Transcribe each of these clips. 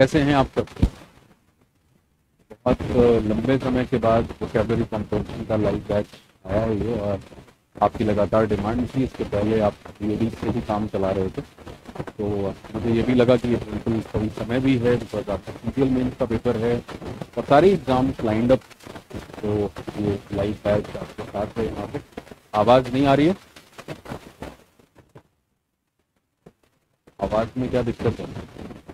कैसे हैं आप सब बहुत लंबे समय के बाद वोकेबलरी कॉम्पोजिशन का लाइव बैच आया है ये और आपकी लगातार डिमांड थी इसके पहले आप ये भी से भी काम चला रहे थे तो मुझे ये भी लगा कि ये बिल्कुल सही समय भी है बिकॉज आपका सीरियल मेन्स का पेपर है और सारे एग्ज़ाम्स लाइंड अप तो ये लाइव बैच आपके साथ है यहाँ पे आवाज़ नहीं आ रही है आवाज़ में क्या दिक्कत है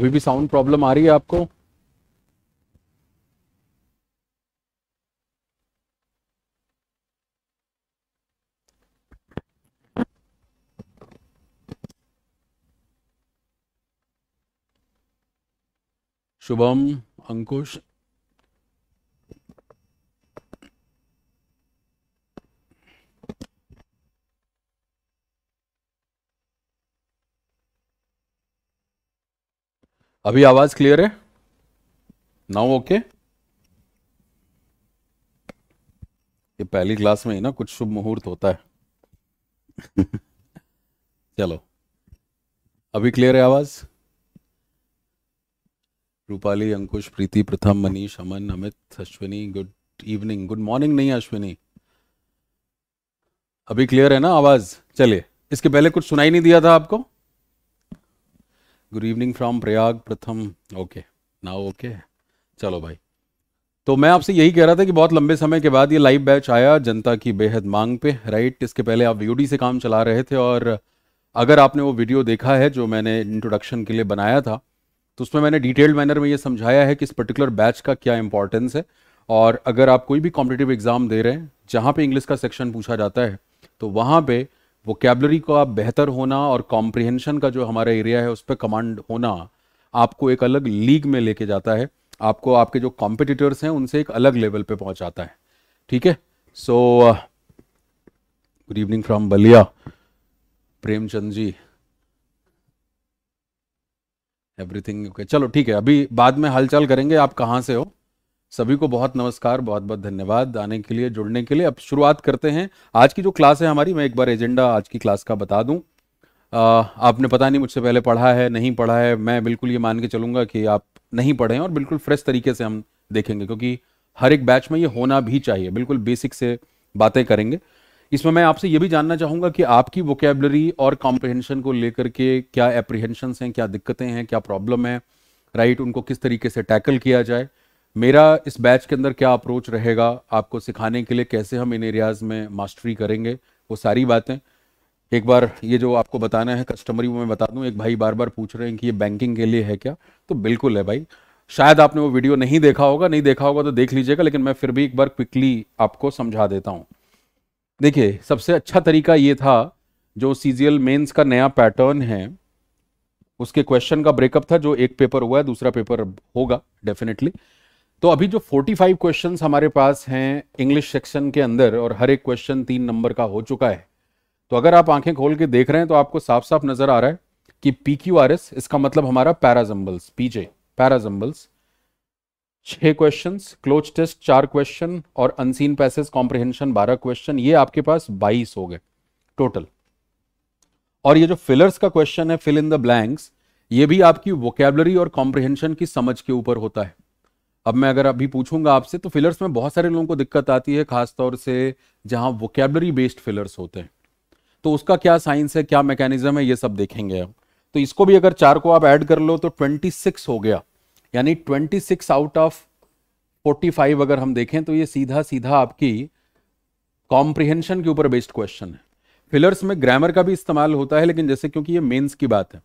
अभी भी साउंड प्रॉब्लम आ रही है आपको शुभम अंकुश अभी आवाज क्लियर है नाउ ओके okay? ये पहली क्लास में ही ना कुछ शुभ मुहूर्त होता है चलो अभी क्लियर है आवाज Rupali Ankush Preeti Pratham Manish Aman Amit Ashwini good evening good morning नहीं अश्विनी अभी क्लियर है ना आवाज चलिए इसके पहले कुछ सुनाई नहीं दिया था आपको गुड इवनिंग फ्रॉम प्रयाग प्रथम ओके नाउ ओके चलो भाई तो मैं आपसे यही कह रहा था कि बहुत लंबे समय के बाद ये लाइव बैच आया जनता की बेहद मांग पे राइट इसके पहले आप वीओडी से काम चला रहे थे और अगर आपने वो वीडियो देखा है जो मैंने इंट्रोडक्शन के लिए बनाया था तो उसमें मैंने डिटेल्ड मैनर में ये समझाया है कि इस पर्टिकुलर बैच का क्या इंपॉर्टेंस है और अगर आप कोई भी कॉम्पिटेटिव एग्ज़ाम दे रहे हैं जहाँ पे इंग्लिश का सेक्शन पूछा जाता है तो वहाँ पे वोकेबलरी का बेहतर होना और कॉम्प्रिहेंशन का जो हमारा एरिया है उस पर कमांड होना आपको एक अलग लीग में लेके जाता है आपको आपके जो कॉम्पिटिटर्स हैं उनसे एक अलग लेवल पे पहुंचाता है ठीक है so good evening from Ballia Premchand ji everything okay चलो ठीक है अभी बाद में हलचल करेंगे आप कहाँ से हो सभी को बहुत नमस्कार बहुत बहुत धन्यवाद आने के लिए जुड़ने के लिए अब शुरुआत करते हैं आज की जो क्लास है हमारी मैं एक बार एजेंडा आज की क्लास का बता दूं आ, आपने पता नहीं मुझसे पहले पढ़ा है नहीं पढ़ा है मैं बिल्कुल ये मान के चलूंगा कि आप नहीं पढ़े हैं और बिल्कुल फ्रेश तरीके से हम देखेंगे क्योंकि हर एक बैच में ये होना भी चाहिए बिल्कुल बेसिक से बातें करेंगे इसमें मैं आपसे ये भी जानना चाहूँगा कि आपकी वोकेबलरी और कॉम्प्रिहेंशन को लेकर के क्या एप्रीहेंशंस हैं क्या दिक्कतें हैं क्या प्रॉब्लम है राइट right? उनको किस तरीके से टैकल किया जाए मेरा इस बैच के अंदर क्या अप्रोच रहेगा आपको सिखाने के लिए कैसे हम इन एरियाज़ में मास्टरी करेंगे वो सारी बातें एक बार ये जो आपको बताना है कस्टमरी वो मैं बता दूं एक भाई बार बार पूछ रहे हैं कि ये बैंकिंग के लिए है क्या तो बिल्कुल है भाई शायद आपने वो वीडियो नहीं देखा होगा नहीं देखा होगा तो देख लीजिएगा लेकिन मैं फिर भी एक बार क्विकली आपको समझा देता हूँ देखिए सबसे अच्छा तरीका ये था जो सीजियल मेन्स मेंस का नया पैटर्न है उसके क्वेश्चन का ब्रेकअप था जो एक पेपर हुआ है दूसरा पेपर होगा डेफिनेटली तो अभी जो 45 क्वेश्चंस हमारे पास हैं इंग्लिश सेक्शन के अंदर और हर एक क्वेश्चन तीन नंबर का हो चुका है तो अगर आप आंखें खोल के देख रहे हैं तो आपको साफ साफ नजर आ रहा है कि पी क्यू आर एस इसका मतलब हमारा पैराजम्बल्स पीजे पैराजम्बल्स छह क्वेश्चन क्लोज टेस्ट चार क्वेश्चन और अनसीन पैसेज कॉम्प्रिहेंशन बारह क्वेश्चन ये आपके पास बाईस हो गए टोटल और ये जो फिलर्स का क्वेश्चन है फिल इन द ब्लैंक्स ये भी आपकी वोकेबलरी और कॉम्प्रिहेंशन की समझ के ऊपर होता है अब मैं अगर अभी पूछूंगा आपसे तो फिलर्स में बहुत सारे लोगों को दिक्कत आती है खासतौर से जहां वोकेबलरी बेस्ड फिलर्स होते हैं तो उसका क्या साइंस है क्या मैकेनिज्म है ये सब देखेंगे आप तो इसको भी अगर चार को आप ऐड कर लो तो ट्वेंटी सिक्स हो गया यानी twenty six out of forty five अगर हम देखें तो ये सीधा सीधा आपकी कॉम्प्रिहेंशन के ऊपर बेस्ड क्वेश्चन है फिलर्स में ग्रामर का भी इस्तेमाल होता है लेकिन जैसे क्योंकि ये मेंस की बात है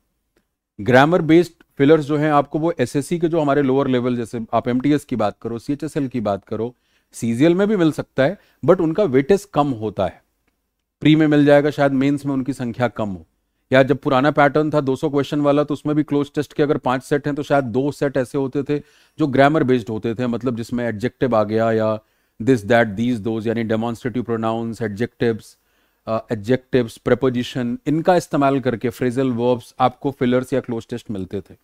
ग्रामर बेस्ड फिलर्स जो हैं आपको वो एसएससी के जो हमारे लोअर लेवल जैसे आप एमटीएस की बात करो सीएचएसएल की बात करो सीजीएल में भी मिल सकता है बट उनका वेटेज कम होता है प्री में मिल जाएगा शायद मेंस में उनकी संख्या कम हो या जब पुराना पैटर्न था 200 क्वेश्चन वाला तो उसमें भी क्लोज टेस्ट के अगर पांच सेट हैं तो शायद दो सेट ऐसे होते थे जो ग्रामर बेस्ड होते थे मतलब जिसमें एडजेक्टिव आ गया या दिस दैट दीज दोज यानी demonstrative pronouns adjectives adjectives uh, preposition इनका इस्तेमाल करके फ्रेजल वर्ब्स आपको फिलर्स या क्लोज टेस्ट मिलते थे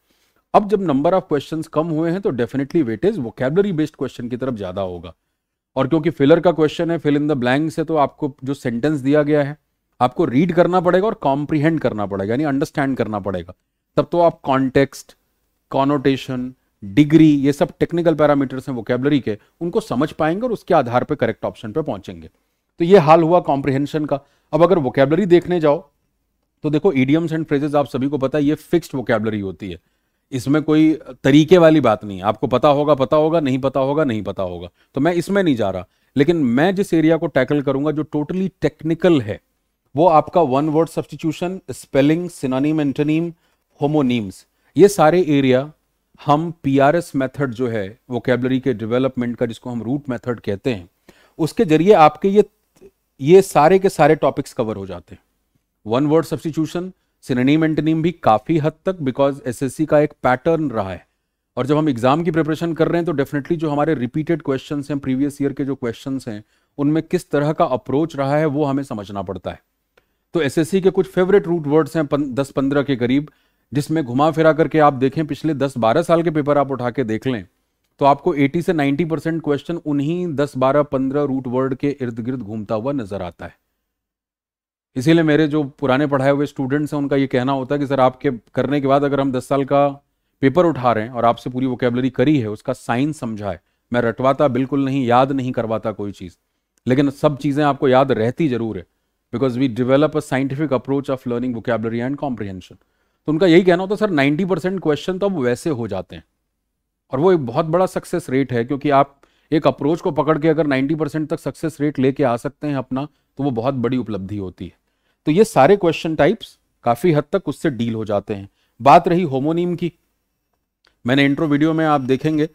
अब जब नंबर ऑफ क्वेश्चंस कम हुए हैं तो definitely weightage vocabulary based question की तरफ ज़्यादा होगा और क्योंकि फिलर का क्वेश्चन है फिल इन द ब्लैंक से तो आपको जो सेंटेंस दिया गया है आपको रीड करना पड़ेगा और कॉम्प्रीहेंड करना पड़ेगा यानी अंडरस्टैंड करना पड़ेगा तब तो आप कॉन्टेक्स्ट कॉनोटेशन डिग्री ये सब टेक्निकल पैरामीटर्स हैं वोकेबलरी के उनको समझ पाएंगे और उसके आधार पर करेक्ट ऑप्शन पर पहुंचेंगे तो ये हाल हुआ कॉम्प्रिहेंशन का अब अगर वोकेबलरी देखने जाओ तो देखो ईडियम्स एंड फ्रेजेस आप सभी को पता है ये फिक्स्ड वोकेबलरी होती है इसमें कोई तरीके वाली बात नहीं आपको पता होगा पता होगा नहीं पता होगा नहीं पता होगा तो मैं इसमें नहीं जा रहा लेकिन मैं जिस एरिया को टैकल करूंगा जो टोटली टेक्निकल है वो आपका one word substitution spelling synonym antonym homonyms ये सारे एरिया हम पी आर एस मैथड जो है वोकेबलरी के डेवलपमेंट का जिसको हम रूट मैथड कहते हैं उसके जरिए आपके ये ये सारे के सारे टॉपिक्स कवर हो जाते हैं one word substitution synonym antonym भी काफ़ी हद तक बिकॉज एसएससी का एक पैटर्न रहा है और जब हम एग्जाम की प्रिपरेशन कर रहे हैं तो डेफिनेटली जो हमारे रिपीटेड क्वेश्चन हैं प्रीवियस ईयर के जो क्वेश्चन हैं उनमें किस तरह का अप्रोच रहा है वो हमें समझना पड़ता है तो एसएससी के कुछ फेवरेट रूट वर्ड्स हैं पन, दस पंद्रह के करीब जिसमें घुमा फिरा करके आप देखें पिछले दस बारह साल के पेपर आप उठा के देख लें तो आपको 80 से 90 परसेंट क्वेश्चन उन्हीं 10, 12, 15 रूट वर्ड के इर्द गिर्द घूमता हुआ नजर आता है इसीलिए मेरे जो पुराने पढ़ाए हुए स्टूडेंट्स हैं उनका ये कहना होता है कि सर आपके करने के बाद अगर हम 10 साल का पेपर उठा रहे हैं और आपसे पूरी वोकेबलरी करी है उसका साइंस समझा है मैं रटवाता बिल्कुल नहीं याद नहीं करवाता कोई चीज़ लेकिन सब चीज़ें आपको याद रहती जरूर है because we develop a scientific approach of learning vocabulary and comprehension तो उनका यही कहना होता है सर नाइन्टी परसेंट क्वेश्चन तो अब वैसे हो जाते हैं और वो एक बहुत बड़ा सक्सेस रेट है क्योंकि आप एक अप्रोच को पकड़ के अगर 90 परसेंट तक सक्सेस रेट लेके आ सकते हैं अपना तो वो बहुत बड़ी उपलब्धि होती है तो ये सारे क्वेश्चन टाइप्स काफ़ी हद तक उससे डील हो जाते हैं बात रही होमोनीम की मैंने इंट्रो वीडियो में आप देखेंगे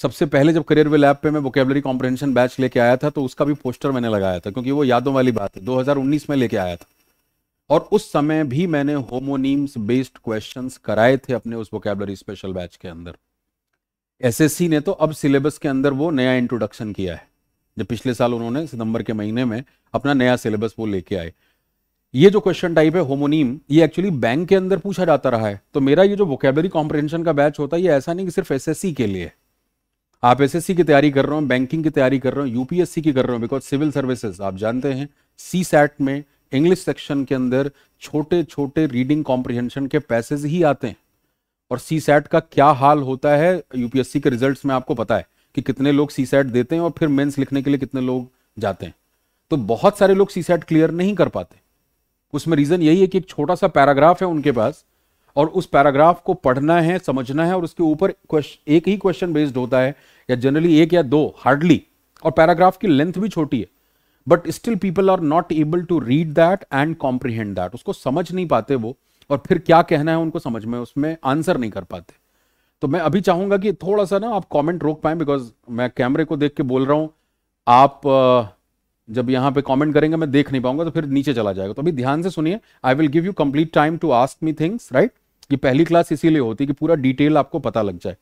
सबसे पहले जब करियर वे लैब पे मैं वोकेबलरी कॉम्प्रेंशन बैच लेके आया था तो उसका भी पोस्टर मैंने लगाया था क्योंकि वो यादों वाली बात है 2019 में लेके आया था और उस समय भी मैंने होमोनीम्स बेस्ड क्वेश्चंस कराए थे अपने उस वोकेबलरी स्पेशल बैच के अंदर एसएससी ने तो अब सिलेबस के अंदर वो नया इंट्रोडक्शन किया है जब पिछले साल उन्होंने सितंबर के महीने में अपना नया सिलेबस वो लेके आए ये जो क्वेश्चन टाइप है होमोनीम ये एक्चुअली बैंक के अंदर पूछा जाता रहा है तो मेरा ये जो वोकेबरी कॉम्प्रिहेंशन का बैच होता है ये ऐसा नहीं कि सिर्फ एस के लिए आप एस की तैयारी कर रहे हो बैंकिंग की तैयारी कर रहे हो यूपीएससी की कर रहे हो बिकॉज सिविल सर्विसेज आप जानते हैं सी सैट में इंग्लिश सेक्शन के अंदर छोटे छोटे रीडिंग कॉम्प्रिहेंशन के पैसेज ही आते हैं और सी सैट का क्या हाल होता है यूपीएससी के रिजल्ट्स में आपको पता है कि कितने लोग सी सैट देते हैं और फिर मेंस लिखने के लिए कितने लोग जाते हैं तो बहुत सारे लोग सी सैट क्लियर नहीं कर पाते उसमें रीजन यही है कि एक छोटा सा पैराग्राफ है उनके पास और उस पैराग्राफ को पढ़ना है समझना है और उसके ऊपर एक ही क्वेश्चन बेस्ड होता है या जनरली एक या दो हार्डली और पैराग्राफ की लेंथ भी छोटी है but still people are not able to read that and comprehend that उसको समझ नहीं पाते वो और फिर क्या कहना है उनको समझ में उसमें आंसर नहीं कर पाते तो मैं अभी चाहूंगा कि थोड़ा सा ना आप कमेंट रोक पाए बिकॉज मैं कैमरे को देख के बोल रहा हूं आप जब यहां पे कमेंट करेंगे मैं देख नहीं पाऊंगा तो फिर नीचे चला जाएगा तो अभी ध्यान से सुनिए I will give you complete time to ask me things right ये पहली क्लास इसीलिए होती है कि पूरा डिटेल आपको पता लग जाए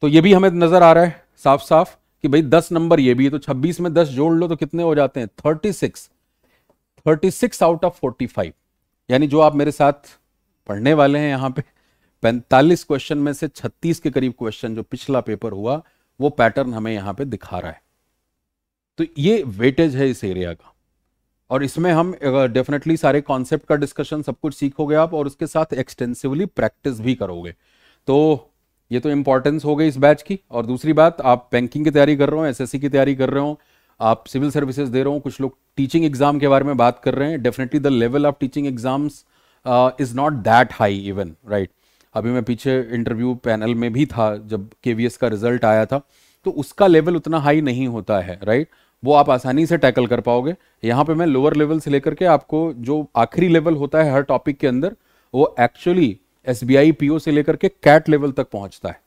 तो ये भी हमें नजर आ रहा है साफ साफ कि भाई दस नंबर ये भी है तो छब्बीस में दस जोड़ लो तो कितने हो जाते हैं thirty six thirty six out of forty five यानी जो आप मेरे साथ पढ़ने वाले हैं यहाँ पे पैंतालीस क्वेश्चन में से छत्तीस के करीब क्वेश्चन जो पिछला पेपर हुआ वो पैटर्न हमें यहाँ पे दिखा रहा है तो ये वेटेज है इस एरिया का और इसमें हम डेफिनेटली सारे कॉन्सेप्ट का डिस्कशन सब कुछ सीखोगे आप और उसके साथ एक्सटेंसिवली प्रैक्टिस भी करोगे तो ये तो इंपॉर्टेंस हो गई इस बैच की और दूसरी बात आप बैंकिंग की तैयारी कर रहे हो एसएससी की तैयारी कर रहे हो आप सिविल सर्विसेज दे रहा हूँ कुछ लोग टीचिंग एग्जाम के बारे में बात कर रहे हैं definitely the level of teaching exams is not that high even right अभी मैं पीछे इंटरव्यू पैनल में भी था जब के का रिजल्ट आया था तो उसका लेवल उतना हाई नहीं होता है राइट right? वो आप आसानी से टैकल कर पाओगे यहाँ पे मैं लोअर लेवल से लेकर के आपको जो आखिरी लेवल होता है हर टॉपिक के अंदर वो actually S B I P O से लेकर के कैट लेवल तक पहुँचता है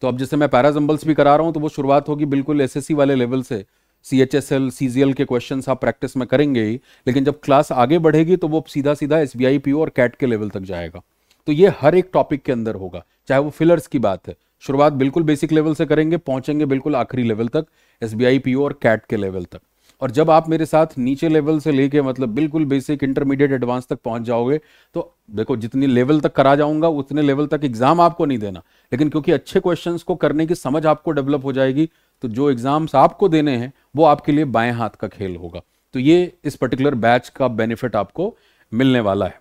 तो अब जैसे मैं पैराजम्बल्स भी करा रहा हूँ तो वो शुरुआत होगी बिल्कुल एस एस सी वाले लेवल से C H S L C G L के क्वेश्चन आप प्रैक्टिस में करेंगे ही लेकिन जब क्लास आगे बढ़ेगी तो वो सीधा सीधा S B I P O और कैट के लेवल तक जाएगा तो ये हर एक टॉपिक के अंदर होगा चाहे वो फिलर्स की बात है शुरुआत बिल्कुल बेसिक लेवल से करेंगे पहुंचेंगे बिल्कुल आखिरी लेवल तक S B I P O और कैट के लेवल तक और जब आप मेरे साथ नीचे लेवल से लेके मतलब बिल्कुल बेसिक इंटरमीडिएट एडवांस तक पहुंच जाओगे तो देखो जितनी लेवल तक करा जाऊंगा उतने लेवल तक एग्जाम आपको नहीं देना लेकिन क्योंकि अच्छे क्वेश्चंस को करने की समझ आपको डेवलप हो जाएगी तो जो एग्ज़ाम्स आपको देने हैं वो आपके लिए बाएं हाथ का खेल होगा तो ये इस पर्टिकुलर बैच का बेनिफिट आपको मिलने वाला है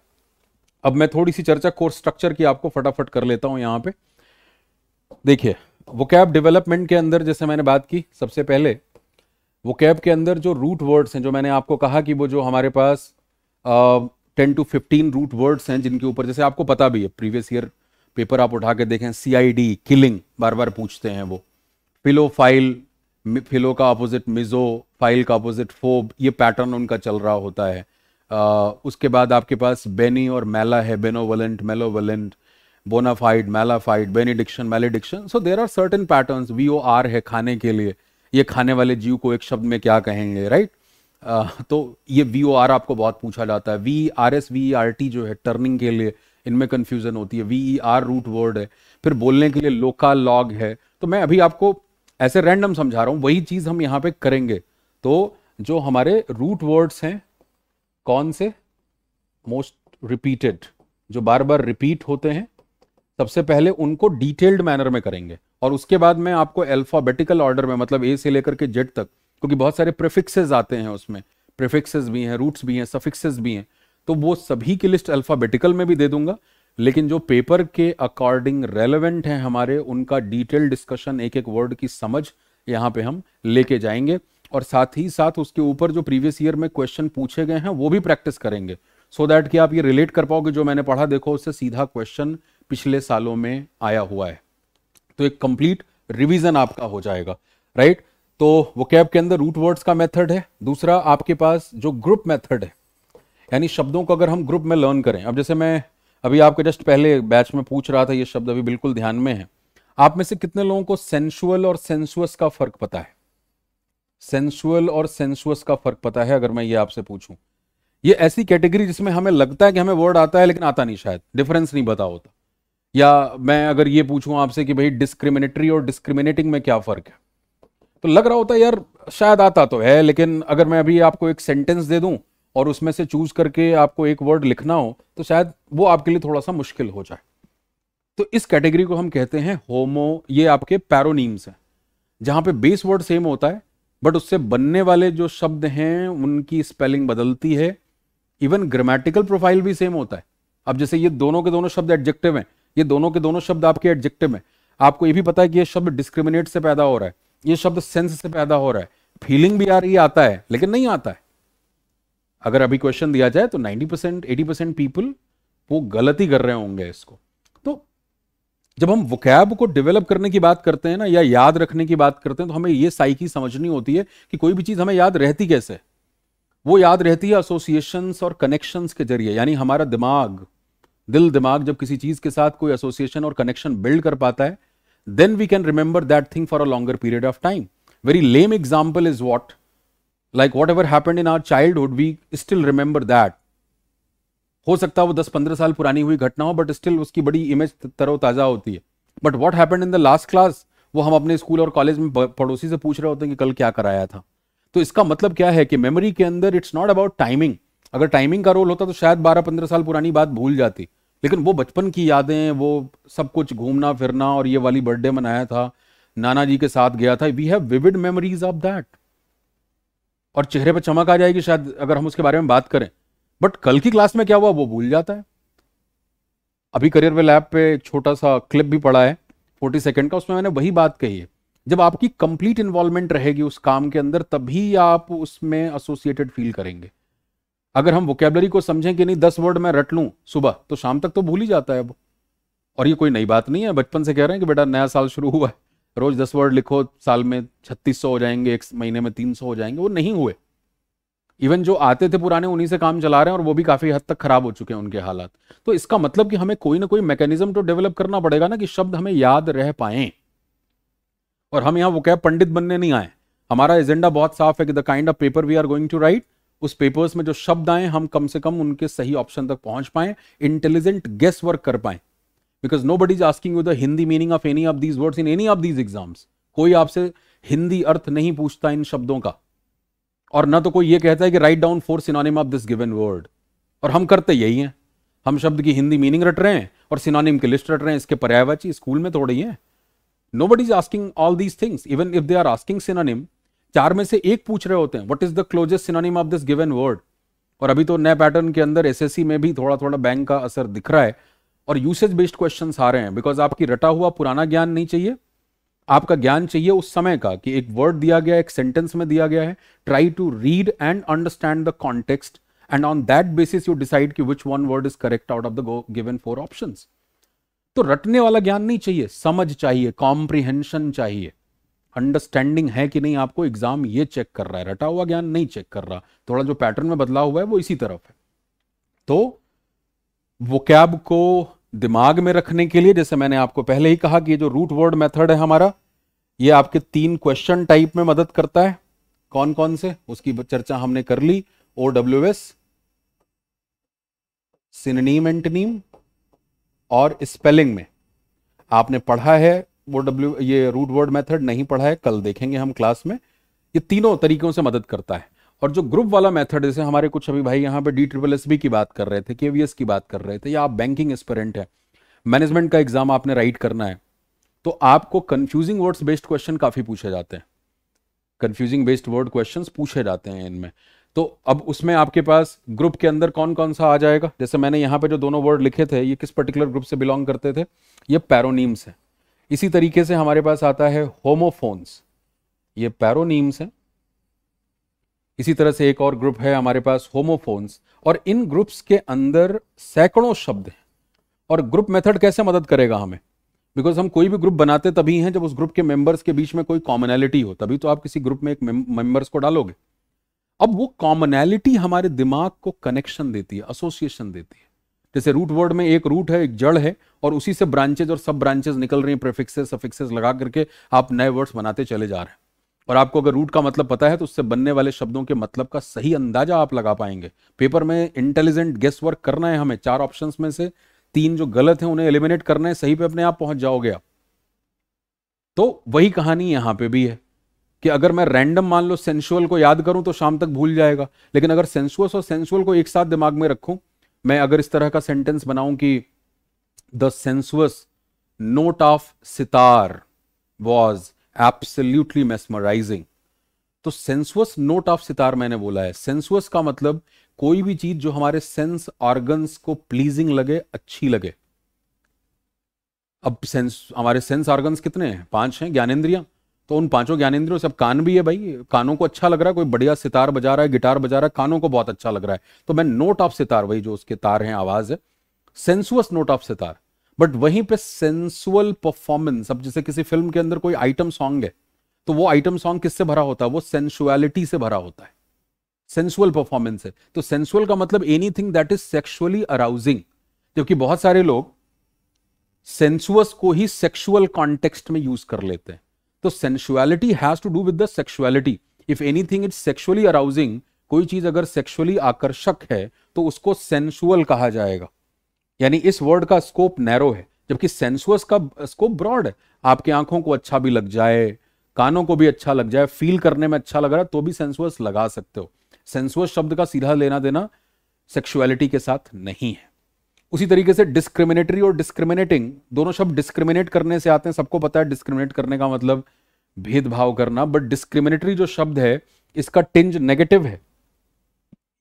अब मैं थोड़ी सी चर्चा कोर्स स्ट्रक्चर की आपको फटाफट कर लेता हूं यहां पे देखिए कैब डेवलपमेंट के अंदर जैसे मैंने बात की सबसे पहले वो कैब के अंदर जो रूट वर्ड्स हैं जो मैंने आपको कहा कि वो जो हमारे पास ten to fifteen root words हैं जिनके ऊपर जैसे आपको पता भी है प्रीवियस ईयर पेपर आप उठा के देखें सी किलिंग बार बार पूछते हैं वो फाइल फिलो का अपोजिट मिज़ो फाइल का अपोजिट फोब ये पैटर्न उनका चल रहा होता है आ, उसके बाद आपके पास बेनी और मेला है benevolent malevolent bona fide mala fide benediction diction so there are certain pattern V O R है खाने के लिए ये खाने वाले जीव को एक शब्द में क्या कहेंगे राइट right? तो ये वी ओ आर आपको बहुत पूछा जाता है V R S V R T जो है टर्निंग के लिए इनमें कन्फ्यूजन होती है V E R root word है फिर बोलने के लिए लोका लॉग है तो मैं अभी आपको ऐसे रैंडम समझा रहा हूं वही चीज़ हम यहां पे करेंगे तो जो हमारे रूट वर्ड्स हैं कौन से मोस्ट रिपीटेड जो बार बार रिपीट होते हैं सबसे पहले उनको डिटेल्ड मैनर में करेंगे और उसके बाद मैं आपको अल्फ़ाबेटिकल ऑर्डर में मतलब ए से लेकर के जेड तक क्योंकि बहुत सारे प्रिफिक्सेज आते हैं उसमें प्रिफिक्सेज भी हैं रूट्स भी हैं सफिक्सेज भी हैं तो वो सभी की लिस्ट अल्फ़ाबेटिकल में भी दे दूंगा लेकिन जो पेपर के अकॉर्डिंग रेलेवेंट हैं हमारे उनका डिटेल डिस्कशन एक एक वर्ड की समझ यहाँ पे हम लेके जाएंगे और साथ ही साथ उसके ऊपर जो प्रीवियस ईयर में क्वेश्चन पूछे गए हैं वो भी प्रैक्टिस करेंगे सो so दैट कि आप ये रिलेट कर पाओगे जो मैंने पढ़ा देखो उससे सीधा क्वेश्चन पिछले सालों में आया हुआ है तो एक कंप्लीट रिवीजन आपका हो जाएगा राइट right? तो वो कैब के अंदर रूट वर्ड्स का मेथड है दूसरा आपके पास जो ग्रुप मेथड है यानी शब्दों को अगर हम ग्रुप में लर्न करें अब जैसे मैं अभी आपके जस्ट पहले बैच में पूछ रहा था ये शब्द अभी बिल्कुल ध्यान में है आप में से कितने लोगों को सेंसुअल और सेंसुअस का फर्क पता है सेंसुअल और सेंसुअस का फर्क पता है अगर मैं ये आपसे पूछूं ये ऐसी कैटेगरी जिसमें हमें लगता है कि हमें वर्ड आता है लेकिन आता नहीं शायद डिफरेंस नहीं पता होता या मैं अगर ये पूछूं आपसे कि भाई डिस्क्रिमिनेटरी और डिस्क्रिमिनेटिंग में क्या फर्क है तो लग रहा होता है यार शायद आता तो है लेकिन अगर मैं अभी आपको एक सेंटेंस दे दूं और उसमें से चूज करके आपको एक वर्ड लिखना हो तो शायद वो आपके लिए थोड़ा सा मुश्किल हो जाए तो इस कैटेगरी को हम कहते हैं होमो ये आपके पैरोनीम्स हैं जहाँ पे बेस वर्ड सेम होता है बट उससे बनने वाले जो शब्द हैं उनकी स्पेलिंग बदलती है इवन ग्रामेटिकल प्रोफाइल भी सेम होता है अब जैसे ये दोनों के दोनों शब्द एडजेक्टिव हैं ये दोनों के दोनों शब्द आपके एडजेक्टिव हैं आपको ये भी पता है कि ये शब्द डिस्क्रिमिनेट से पैदा हो रहा है ये शब्द सेंस से पैदा हो रहा है फीलिंग भी आ रही आता है लेकिन नहीं आता है अगर अभी क्वेश्चन दिया जाए तो 90 परसेंट एटी परसेंट पीपल वो गलती कर रहे होंगे इसको तो जब हम वोकैब को डेवलप करने की बात करते हैं ना या याद रखने की बात करते हैं तो हमें ये साइकी समझनी होती है कि कोई भी चीज़ हमें याद रहती कैसे वो याद रहती है एसोसिएशंस और कनेक्शंस के जरिए यानी हमारा दिमाग दिल दिमाग जब किसी चीज़ के साथ कोई एसोसिएशन और कनेक्शन बिल्ड कर पाता है then we can remember that thing for a longer period of time very lame example is what like ever happen in our childhood we still remember that हो सकता है वो दस पंद्रह साल पुरानी हुई घटना हो बट स्टिल उसकी बड़ी इमेज तरोताज़ा होती है but what happen in the last class वो हम अपने स्कूल और कॉलेज में पड़ोसी से पूछ रहे होते हैं कि कल क्या कराया था तो इसका मतलब क्या है कि मेमोरी के अंदर इट्स नॉट अबाउट टाइमिंग अगर टाइमिंग का रोल होता तो शायद बारह पंद्रह साल पुरानी बात भूल जाती लेकिन वो बचपन की यादें वो सब कुछ घूमना फिरना और ये वाली बर्थडे मनाया था नाना जी के साथ गया था we have vivid memories of that और चेहरे पर चमक आ जाएगी शायद अगर हम उसके बारे में बात करें बट कल की क्लास में क्या हुआ वो भूल जाता है अभी करियर वे लैब पे छोटा सा क्लिप भी पड़ा है फोर्टी सेकेंड का उसमें मैंने वही बात कही है जब आपकी कंप्लीट इन्वॉल्वमेंट रहेगी उस काम के अंदर तभी आप उसमें एसोसिएटेड फील करेंगे अगर हम वोकेबलरी को समझें कि नहीं दस वर्ड मैं रट लूँ सुबह तो शाम तक तो भूल ही जाता है अब और ये कोई नई बात नहीं है बचपन से कह रहे हैं कि बेटा नया साल शुरू हुआ है रोज दस वर्ड लिखो साल में छत्तीस सौ हो जाएंगे एक महीने में तीन सौ हो जाएंगे वो नहीं हुए इवन जो आते थे पुराने उन्हीं से काम चला रहे हैं और वो भी काफी हद तक खराब हो चुके हैं उनके हालात तो इसका मतलब कि हमें कोई ना कोई मैकेनिज्म तो डेवलप करना पड़ेगा ना कि शब्द हमें याद रह पाए और हम यहाँ वो क्या पंडित बनने नहीं आए हमारा एजेंडा बहुत साफ है कि the kind of paper we are going to write उस पेपर्स में जो शब्द आए हम कम से कम उनके सही ऑप्शन तक पहुंच पाए इंटेलिजेंट गेस वर्क कर पाए because nobody's asking you the Hindi meaning of any of these words in any of these exams कोई आपसे हिंदी अर्थ नहीं पूछता इन शब्दों का और ना तो कोई ये कहता है कि write down four synonym of this given word और हम करते यही हैं हम शब्द की हिंदी मीनिंग रट रहे हैं और सिनोनिम की लिस्ट रट रहे हैं इसके पर्यायवाची स्कूल में थोड़े ही हैं nobody is asking all these things even if they are asking synonym चार में से एक पूछ रहे होते हैं what is the closest synonym of this given word और अभी तो नए पैटर्न के अंदर एसएससी में भी थोड़ा थोड़ा बैंक का असर दिख रहा है और यूसेज बेस्ड क्वेश्चन आ रहे हैं बिकॉज आपकी रटा हुआ पुराना ज्ञान नहीं चाहिए आपका ज्ञान चाहिए उस समय का कि एक वर्ड दिया गया एक सेंटेंस में दिया गया है try to read and understand the context and on that basis you decide कि which one word is correct out of the given four option तो रटने वाला ज्ञान नहीं चाहिए समझ चाहिए कॉम्प्रिहेंशन चाहिए अंडरस्टैंडिंग है कि नहीं आपको एग्जाम ये चेक कर रहा है रटा हुआ ज्ञान नहीं चेक कर रहा थोड़ा जो पैटर्न में बदलाव हुआ है वो इसी तरफ है तो वो कैब को दिमाग में रखने के लिए जैसे मैंने आपको पहले ही कहा कि जो रूट वर्ड मेथड है हमारा ये आपके तीन क्वेश्चन टाइप में मदद करता है कौन कौन से उसकी चर्चा हमने कर ली ओ डब्ल्यू एस सिननीम एंटनीम और स्पेलिंग में आपने पढ़ा है वो डब्ल्यू ये रूट वर्ड मेथड नहीं पढ़ा है कल देखेंगे हम क्लास में ये तीनों तरीकों से मदद करता है और जो ग्रुप वाला मेथड जैसे हमारे कुछ अभी भाई यहाँ पे डी ट्रिपल एस बी की बात कर रहे थे के की बात कर रहे थे या आप बैंकिंग एस्पेरेंट है मैनेजमेंट का एग्जाम आपने राइट करना है तो आपको कंफ्यूजिंग वर्ड्स बेस्ड क्वेश्चन काफ़ी पूछे जाते हैं कंफ्यूजिंग बेस्ड वर्ड क्वेश्चन पूछे जाते हैं इनमें तो अब उसमें आपके पास ग्रुप के अंदर कौन कौन सा आ जाएगा जैसे मैंने यहाँ पे जो दोनों वर्ड लिखे थे ये किस पर्टिकुलर ग्रुप से बिलोंग करते थे ये पैरोनीम्स हैं इसी तरीके से हमारे पास आता है होमोफोन्स ये पैरोनीम्स हैं इसी तरह से एक और ग्रुप है हमारे पास होमोफोन्स और इन ग्रुप्स के अंदर सैकड़ों शब्द हैं और ग्रुप मेथड कैसे मदद करेगा हमें बिकॉज हम कोई भी ग्रुप बनाते तभी हैं जब उस ग्रुप के मेंबर्स के बीच में कोई कॉमनैलिटी हो तभी तो आप किसी ग्रुप में एक मेंबर्स को डालोगे अब वो कॉमनैलिटी हमारे दिमाग को कनेक्शन देती है एसोसिएशन देती है जैसे रूट वर्ड में एक रूट है एक जड़ है और उसी से ब्रांचेज और सब ब्रांचेज निकल रही है प्रिफिक्सेस सफिक्सेस लगा करके आप नए वर्ड्स बनाते चले जा रहे हैं और आपको अगर रूट का मतलब पता है तो उससे बनने वाले शब्दों के मतलब का सही अंदाजा आप लगा पाएंगे पेपर में इंटेलिजेंट गेस वर्क करना है हमें चार ऑप्शंस में से तीन जो गलत हैं उन्हें एलिमिनेट करना है सही पे अपने आप पहुंच जाओगे आप तो वही कहानी यहां पे भी है कि अगर मैं रैंडम मान लो सेंशुअल को याद करूं तो शाम तक भूल जाएगा लेकिन अगर सेंसुअस और सेंसुअल को एक साथ दिमाग में रखूं मैं अगर इस तरह का सेंटेंस बनाऊं कि the sensuous note of sitar was absolutely mesmerising तो सेंसुअस नोट ऑफ सितार मैंने बोला है सेंसुअस का मतलब कोई भी चीज जो हमारे सेंस ऑर्गन्स को प्लीजिंग लगे अच्छी लगे अब सेंस हमारे सेंस ऑर्गन्स कितने हैं पांच हैं ज्ञानेन्द्रियां तो उन पांचों ज्ञानेन्द्रियों से अब कान भी है भाई कानों को अच्छा लग रहा है कोई बढ़िया सितार बजा रहा है गिटार बजा रहा है कानों को बहुत अच्छा लग रहा है तो मैं नोट ऑफ सितार वही जो उसके तार हैं आवाज है sensuous note of sitar but वहीं पे सेंसुअल परफॉर्मेंस अब जैसे किसी फिल्म के अंदर कोई आइटम सॉन्ग है तो वो आइटम सॉन्ग किससे भरा होता है वो सेंसुअलिटी से भरा होता है सेंसुअल परफॉर्मेंस है तो सेंसुअल का मतलब anything that is sexually arousing क्योंकि बहुत सारे लोग सेंसुअस को ही सेक्सुअल कॉन्टेक्स्ट में यूज कर लेते हैं तो sensuality has to do with the sexuality if anything is sexually arousing कोई चीज अगर सेक्सुअली आकर्षक है तो उसको सेंसुअल कहा जाएगा यानी इस वर्ड का स्कोप नैरो है जबकि सेंसुअस का स्कोप ब्रॉड है आपकी आंखों को अच्छा भी लग जाए कानों को भी अच्छा लग जाए फील करने में अच्छा लग रहा है तो भी सेंसुअस लगा सकते हो सेंसुअस शब्द का सीधा लेना देना सेक्सुअलिटी के साथ नहीं है उसी तरीके से डिस्क्रिमिनेटरी और डिस्क्रिमिनेटिंग दोनों शब्द डिस्क्रिमिनेट करने से आते हैं सबको पता है डिस्क्रिमिनेट करने का मतलब भेदभाव करना बट डिस्क्रिमिनेटरी जो शब्द है इसका टिंज नेगेटिव है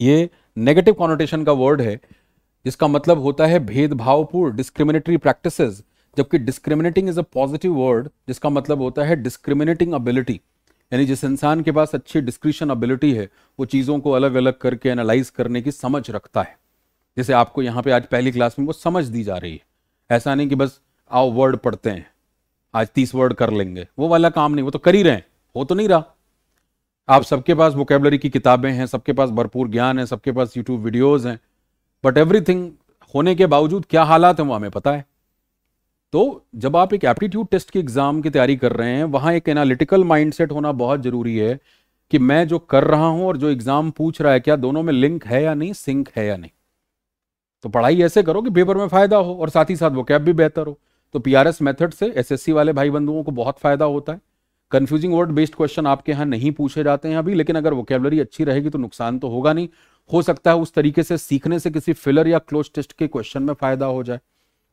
ये नेगेटिव कॉनोटेशन का वर्ड है जिसका मतलब होता है भेदभावपूर्ण डिस्क्रिमिनेटरी प्रैक्टिसेस जबकि discriminating is a positive word जिसका मतलब होता है डिस्क्रिमिनेटिंग अबिलिटी यानी जिस इंसान के पास अच्छी डिस्क्रिशन अबिलिटी है वो चीज़ों को अलग अलग करके एनालाइज करने की समझ रखता है जैसे आपको यहाँ पे आज पहली क्लास में वो समझ दी जा रही है ऐसा नहीं कि बस आओ वर्ड पढ़ते हैं आज तीस वर्ड कर लेंगे वो वाला काम नहीं वो तो कर ही रहे हैं हो तो नहीं रहा आप सबके पास वोकेबलरी की किताबें हैं सबके पास भरपूर ज्ञान है सबके पास यूट्यूब वीडियोज़ हैं बट एवरीथिंग होने के बावजूद क्या हालात हैं वो हमें पता है तो जब आप एक एप्टीट्यूड टेस्ट की एग्जाम की तैयारी कर रहे हैं वहां एक एनालिटिकल माइंडसेट होना बहुत जरूरी है कि मैं जो कर रहा हूं और जो एग्जाम पूछ रहा है क्या दोनों में लिंक है या नहीं सिंक है या नहीं तो पढ़ाई ऐसे करो कि पेपर में फायदा हो और साथ ही साथ वो कैब भी बेहतर हो तो पीआरएस मेथड से एसएससी वाले भाई बंधुओं को बहुत फायदा होता है कंफ्यूजिंग वर्ड बेस्ड क्वेश्चन आपके यहाँ नहीं पूछे जाते हैं अभी लेकिन अगर वोकेबलरी अच्छी रहेगी तो नुकसान तो होगा नहीं हो सकता है उस तरीके से सीखने से किसी फिलर या क्लोज टेस्ट के क्वेश्चन में फायदा हो जाए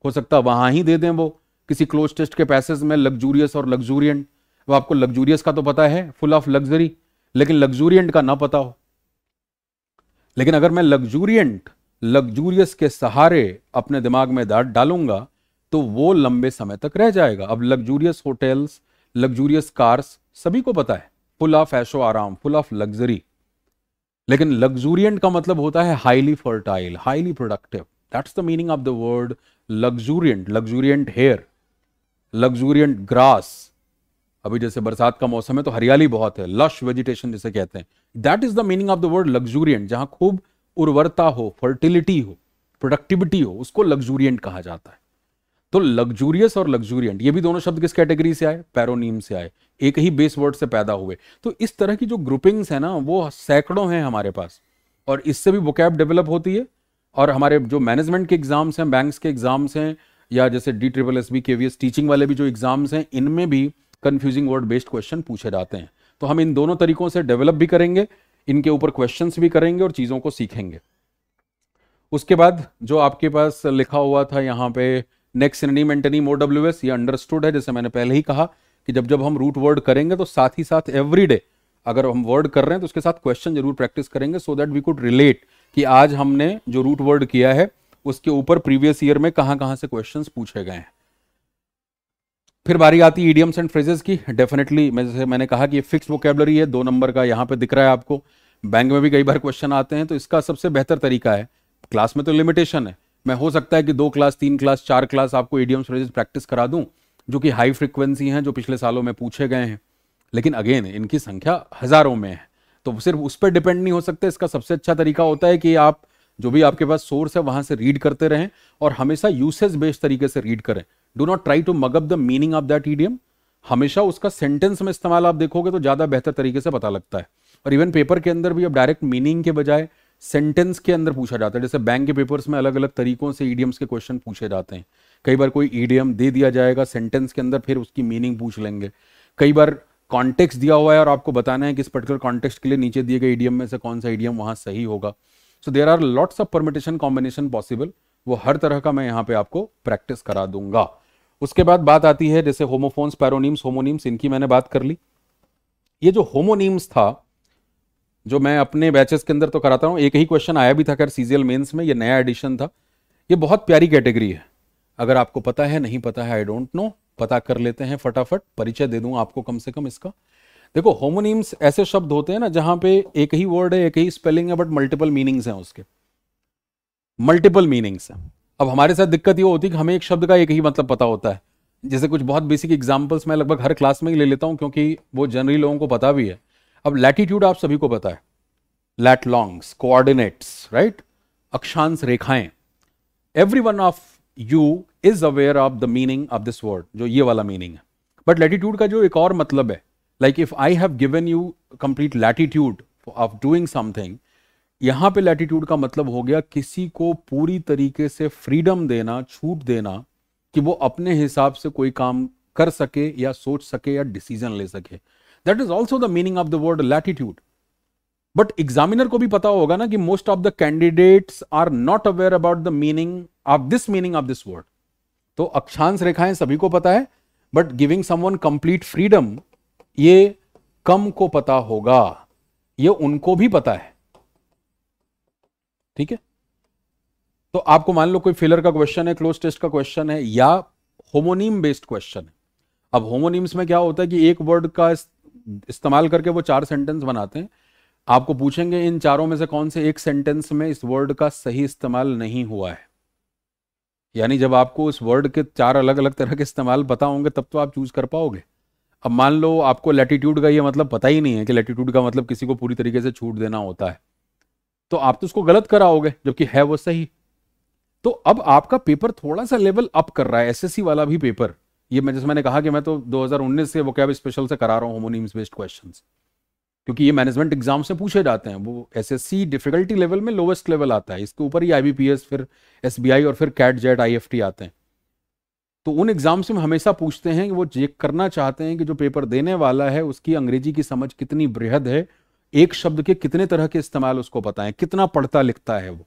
हो सकता है वहां ही दे दें वो किसी क्लोज टेस्ट के पैसेज में लग्जूरियस और लग्जूरियंट वो आपको लग्जूरियस का तो पता है फुल ऑफ लग्जरी लेकिन लग्जूरियंट का ना पता हो लेकिन अगर मैं लग्जूरियंट लग्जूरियस के सहारे अपने दिमाग में दाट डालूंगा तो वो लंबे समय तक रह जाएगा अब लग्जूरियस होटल्स लग्जूरियस कार्स सभी को पता है फुल ऑफ ऐशो आराम फुल ऑफ लग्जरी लेकिन लग्जूरियंट का मतलब होता है highly fertile highly productive that's the meaning of the word luxuriant luxuriant hair luxuriant grass अभी जैसे बरसात का मौसम है तो हरियाली बहुत है लश वेजिटेशन जिसे कहते हैं that is the meaning of the word luxuriant जहां खूब उर्वरता हो फर्टिलिटी हो प्रोडक्टिविटी हो उसको लग्जूरियंट कहा जाता है तो लग्जूरियस और लग्जूरियंट ये भी दोनों शब्द किस कैटेगरी से आए पैरोनीम से आए एक ही बेस वर्ड से पैदा हुए तो इस तरह की जो ग्रुपिंग्स है ना वो सैकड़ों हैं हमारे पास और इससे भी वोकैब डेवलप होती है और हमारे जो मैनेजमेंट के एग्जाम्स हैं बैंक्स के एग्जाम्स हैं या जैसे D triple S B K V S teaching वाले भी जो एग्जाम्स हैं इनमें भी कन्फ्यूजिंग वर्ड बेस्ड क्वेश्चन पूछे जाते हैं तो हम इन दोनों तरीकों से डेवलप भी करेंगे इनके ऊपर क्वेश्चंस भी करेंगे और चीज़ों को सीखेंगे उसके बाद जो आपके पास लिखा हुआ था यहाँ पे next synonym antonym O S ये अंडरस्टूड है जैसे मैंने पहले ही कहा कि जब जब हम रूट वर्ड करेंगे तो साथ ही साथ एवरीडे अगर हम वर्ड कर रहे हैं तो उसके साथ क्वेश्चन जरूर प्रैक्टिस करेंगे so that we could relate कि आज हमने जो रूट वर्ड किया है उसके ऊपर प्रीवियस ईयर में कहां कहां से क्वेश्चन पूछे गए हैं फिर बारी आती है ईडियम्स एंड फ्रेजेस की डेफिनेटली मैं जैसे मैंने कहा कि फिक्स वोकेबलरी है दो नंबर का यहाँ पे दिख रहा है आपको बैंक में भी कई बार क्वेश्चन आते हैं तो इसका सबसे बेहतर तरीका है क्लास में तो लिमिटेशन है मैं हो सकता है कि दो क्लास तीन क्लास चार क्लास आपको ईडियम्स फ्रेजेस प्रैक्टिस करा दूं जो कि हाई फ्रिक्वेंसी हैं जो पिछले सालों में पूछे गए हैं लेकिन अगेन इनकी संख्या हज़ारों में है तो सिर्फ उस पर डिपेंड नहीं हो सकते इसका सबसे अच्छा तरीका होता है कि आप जो भी आपके पास सोर्स है वहां से रीड करते रहें और हमेशा यूसेज बेस्ड तरीके से रीड करें do not try to mug up the meaning of that idiom हमेशा उसका सेंटेंस में इस्तेमाल आप देखोगे तो ज़्यादा बेहतर तरीके से पता लगता है और इवन पेपर के अंदर भी अब डायरेक्ट मीनिंग के बजाय सेंटेंस के अंदर पूछा जाता है जैसे बैंक के पेपर्स में अलग अलग तरीकों से ईडियम्स के क्वेश्चन पूछे जाते हैं कई बार कोई ईडियम दे दिया जाएगा सेंटेंस के अंदर फिर उसकी मीनिंग पूछ लेंगे कई बार कॉन्टेक्स्ट दिया हुआ है और आपको बताना है कि इस पर्टिकुलर कॉन्टेक्स्ट के लिए नीचे दिए गए ईडियम में से कौन सा ईडियम वहाँ सही होगा so there are lots of permutation combination possible वो हर तरह का मैं यहाँ पे आपको प्रैक्टिस करा दूंगा उसके बाद बात आती है जैसे होमोफोन्स पैरोनिम्स होमोनिम्स इनकी मैंने बात कर ली ये जो होमोनिम्स था जो मैं अपने बैचेस के अंदर तो कराता हूँ एक ही क्वेश्चन आया भी था खैर सीजीएल मेंस में ये नया एडिशन था ये बहुत प्यारी कैटेगरी है अगर आपको पता है नहीं पता है आई डोंट नो पता कर लेते हैं फटाफट परिचय दे दूं आपको कम से कम इसका देखो होमोनिम्स ऐसे शब्द होते हैं ना जहां पे एक ही वर्ड है एक ही स्पेलिंग है बट मल्टीपल मीनिंग्स हैं उसके मल्टीपल मीनिंग्स हैं अब हमारे साथ दिक्कत ये होती है कि हमें एक शब्द का एक ही मतलब पता होता है जैसे कुछ बहुत बेसिक एग्जाम्पल्स मैं लगभग हर क्लास में ही ले लेता हूँ क्योंकि वो जनरली लोगों को पता भी है अब लैटिट्यूड आप सभी को पता है लैट लॉन्ग्स कोऑर्डिनेट्स राइट अक्षांश रेखाएं every one of you is aware of the meaning of this word जो ये वाला मीनिंग है बट लैटिट्यूड का जो एक और मतलब है like if I have given you complete latitude of doing something यहां पे लैटिट्यूड का मतलब हो गया किसी को पूरी तरीके से फ्रीडम देना छूट देना कि वो अपने हिसाब से कोई काम कर सके या सोच सके या डिसीजन ले सके that is also the meaning of the word latitude but examiner को भी पता होगा ना कि most of the candidates are not aware about the meaning of this meaning of this word तो अक्षांश रेखाएं सभी को पता है but giving someone complete freedom ये कम को पता होगा ये उनको भी पता है ठीक है तो आपको मान लो कोई फिलर का क्वेश्चन है क्लोज टेस्ट का क्वेश्चन है या होमोनीम बेस्ड क्वेश्चन है अब होमोनीम्स में क्या होता है कि एक वर्ड का इस्तेमाल करके वो चार सेंटेंस बनाते हैं आपको पूछेंगे इन चारों में से कौन से एक सेंटेंस में इस वर्ड का सही इस्तेमाल नहीं हुआ है यानी जब आपको इस वर्ड के चार अलग अलग तरह के इस्तेमाल पता होंगे तब तो आप चूज कर पाओगे अब मान लो आपको लेटीट्यूड का ये मतलब पता ही नहीं है कि लेटीट्यूड का मतलब किसी को पूरी तरीके से छूट देना होता है तो आप तो उसको गलत कराओगे जबकि है वो सही तो अब आपका पेपर थोड़ा सा लेवल अप कर रहा है एसएससी वाला भी पेपर ये मैं जैसे मैंने कहा कि मैं तो 2019 से वो कैब स्पेशल से करा रहा हूँ होमोनीम्स बेस्ड क्वेश्चन क्योंकि ये मैनेजमेंट एग्जाम से पूछे जाते हैं वो S S C difficulty level में लोवेस्ट लेवल आता है इसके ऊपर ही एस फिर एस बी आई और फिर CAT XAT I F T आते हैं तो उन एग्जाम से हम हमेशा पूछते हैं कि वो चेक करना चाहते हैं कि जो पेपर देने वाला है उसकी अंग्रेजी की समझ कितनी बृहद है एक शब्द के कितने तरह के इस्तेमाल उसको पता है कितना पढ़ता लिखता है वो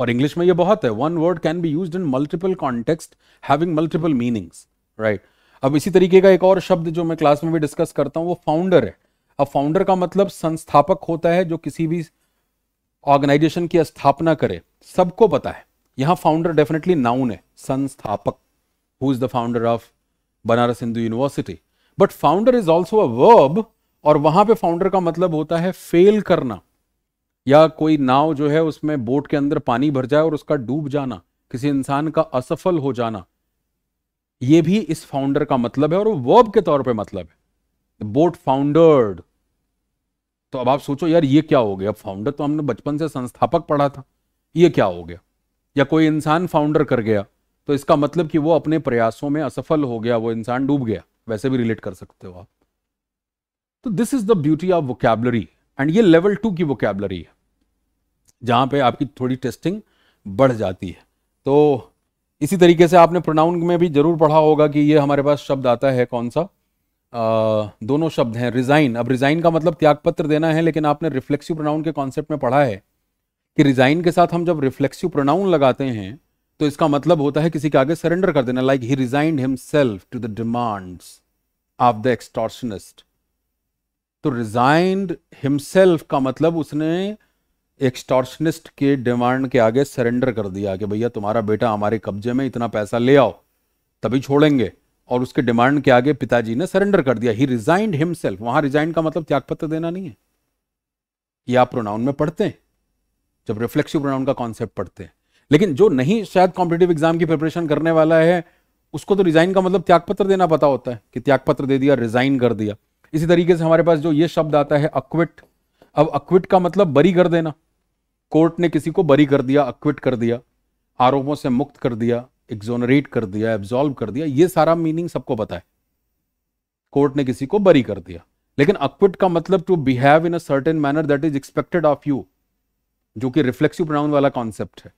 और इंग्लिश में ये बहुत है one word can be use in multiple context having multiple meanings right अब इसी तरीके का एक और शब्द जो मैं क्लास में भी डिस्कस करता हूँ वो फाउंडर है अब फाउंडर का मतलब संस्थापक होता है जो किसी भी ऑर्गेनाइजेशन की स्थापना करे सबको पता है यहाँ फाउंडर डेफिनेटली नाउन है संस्थापक who is the founder of Banaras Hindu University but founder is also a verb और वहां पे फाउंडर का मतलब होता है फेल करना या कोई नाव जो है उसमें बोट के अंदर पानी भर जाए और उसका डूब जाना किसी इंसान का असफल हो जाना यह भी इस फाउंडर का मतलब है और वो वर्ब के तौर पे मतलब है बोट फाउंडर्ड तो अब आप सोचो यार ये क्या हो गया फाउंडर तो हमने बचपन से संस्थापक पढ़ा था ये क्या हो गया या कोई इंसान फाउंडर कर गया तो इसका मतलब कि वो अपने प्रयासों में असफल हो गया वो इंसान डूब गया वैसे भी रिलेट कर सकते हो आप तो this is the beauty of vocabulary and ये लेवल टू की वोकैबलरी है जहाँ पे आपकी थोड़ी टेस्टिंग बढ़ जाती है तो इसी तरीके से आपने प्रोनाउन में भी ज़रूर पढ़ा होगा कि ये हमारे पास शब्द आता है कौन सा आ, दोनों शब्द हैं रिज़ाइन अब रिज़ाइन का मतलब त्यागपत्र देना है लेकिन आपने रिफ्लेक्सिव प्रोनाउन के कॉन्सेप्ट में पढ़ा है कि रिज़ाइन के साथ हम जब रिफ्लेक्सिव प्रोनाउन लगाते हैं तो इसका मतलब होता है किसी के आगे सरेंडर कर देना like he resigned himself to the demands of the extortionist तो रिजाइंड हिमसेल्फ का मतलब उसने एक्सटॉर्शनिस्ट के डिमांड के आगे सरेंडर कर दिया कि भैया तुम्हारा बेटा हमारे कब्जे में इतना पैसा ले आओ तभी छोड़ेंगे और उसके डिमांड के आगे पिताजी ने सरेंडर कर दिया ही रिजाइंड हिमसेल्फ वहां रिजाइन का मतलब त्यागपत्र देना नहीं है ये आप प्रोनाउन में पढ़ते हैं जब रिफ्लेक्सिव प्रोनाउन का कॉन्सेप्ट पढ़ते हैं लेकिन जो नहीं शायद कॉम्पिटेटिव एग्जाम की प्रिपरेशन करने वाला है उसको तो रिजाइन का मतलब त्यागपत्र देना पता होता है कि त्यागपत्र दे दिया रिजाइन कर दिया इसी तरीके से हमारे पास जो ये शब्द आता है अक्विट अब अक्विट का मतलब बरी कर देना कोर्ट ने किसी को बरी कर दिया अक्विट कर दिया आरोपों से मुक्त कर दिया एग्जोनरेट कर दिया एब्जॉल्व कर दिया ये सारा मीनिंग सबको पता है कोर्ट ने किसी को बरी कर दिया लेकिन अक्विट का मतलब to behave in a certain manner that is expected of you जो कि रिफ्लेक्सिव प्रोनाउन वाला कॉन्सेप्ट है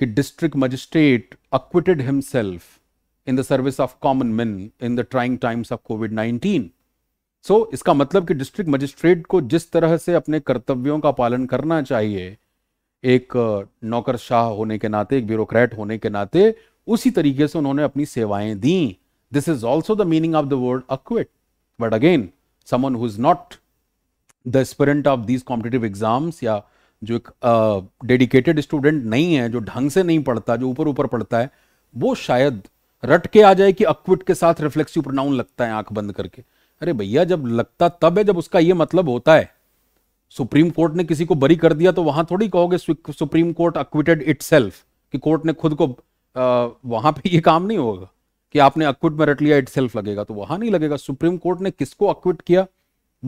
कि district magistrate acquitted himself in the service of common men in the trying times of Covid nineteen so इसका मतलब कि district magistrate को जिस तरह से अपने कर्तव्यों का पालन करना चाहिए एक नौकरशाह होने के नाते एक ब्यूरोक्रेट होने के नाते उसी तरीके से उन्होंने अपनी सेवाएं दी this is also the meaning of the word acquit but again someone who is not the aspirant of these competitive exams या जो एक डेडिकेटेड uh, स्टूडेंट नहीं है जो ढंग से नहीं पढ़ता जो ऊपर ऊपर पढ़ता है वो शायद रट के आ जाए कि अक्विट के साथ रिफ्लेक्सिव प्रोनाउन लगता है आंख बंद करके अरे भैया जब लगता तब है जब उसका ये मतलब होता है सुप्रीम कोर्ट ने किसी को बरी कर दिया तो वहां थोड़ी कहोगे सुप्रीम कोर्ट अक्विटेड इट कि कोर्ट ने खुद को आ, वहां पे ये काम नहीं होगा कि आपने अक्विट में रट लिया इट लगेगा तो वहां नहीं लगेगा सुप्रीम कोर्ट ने किसको अक्विट किया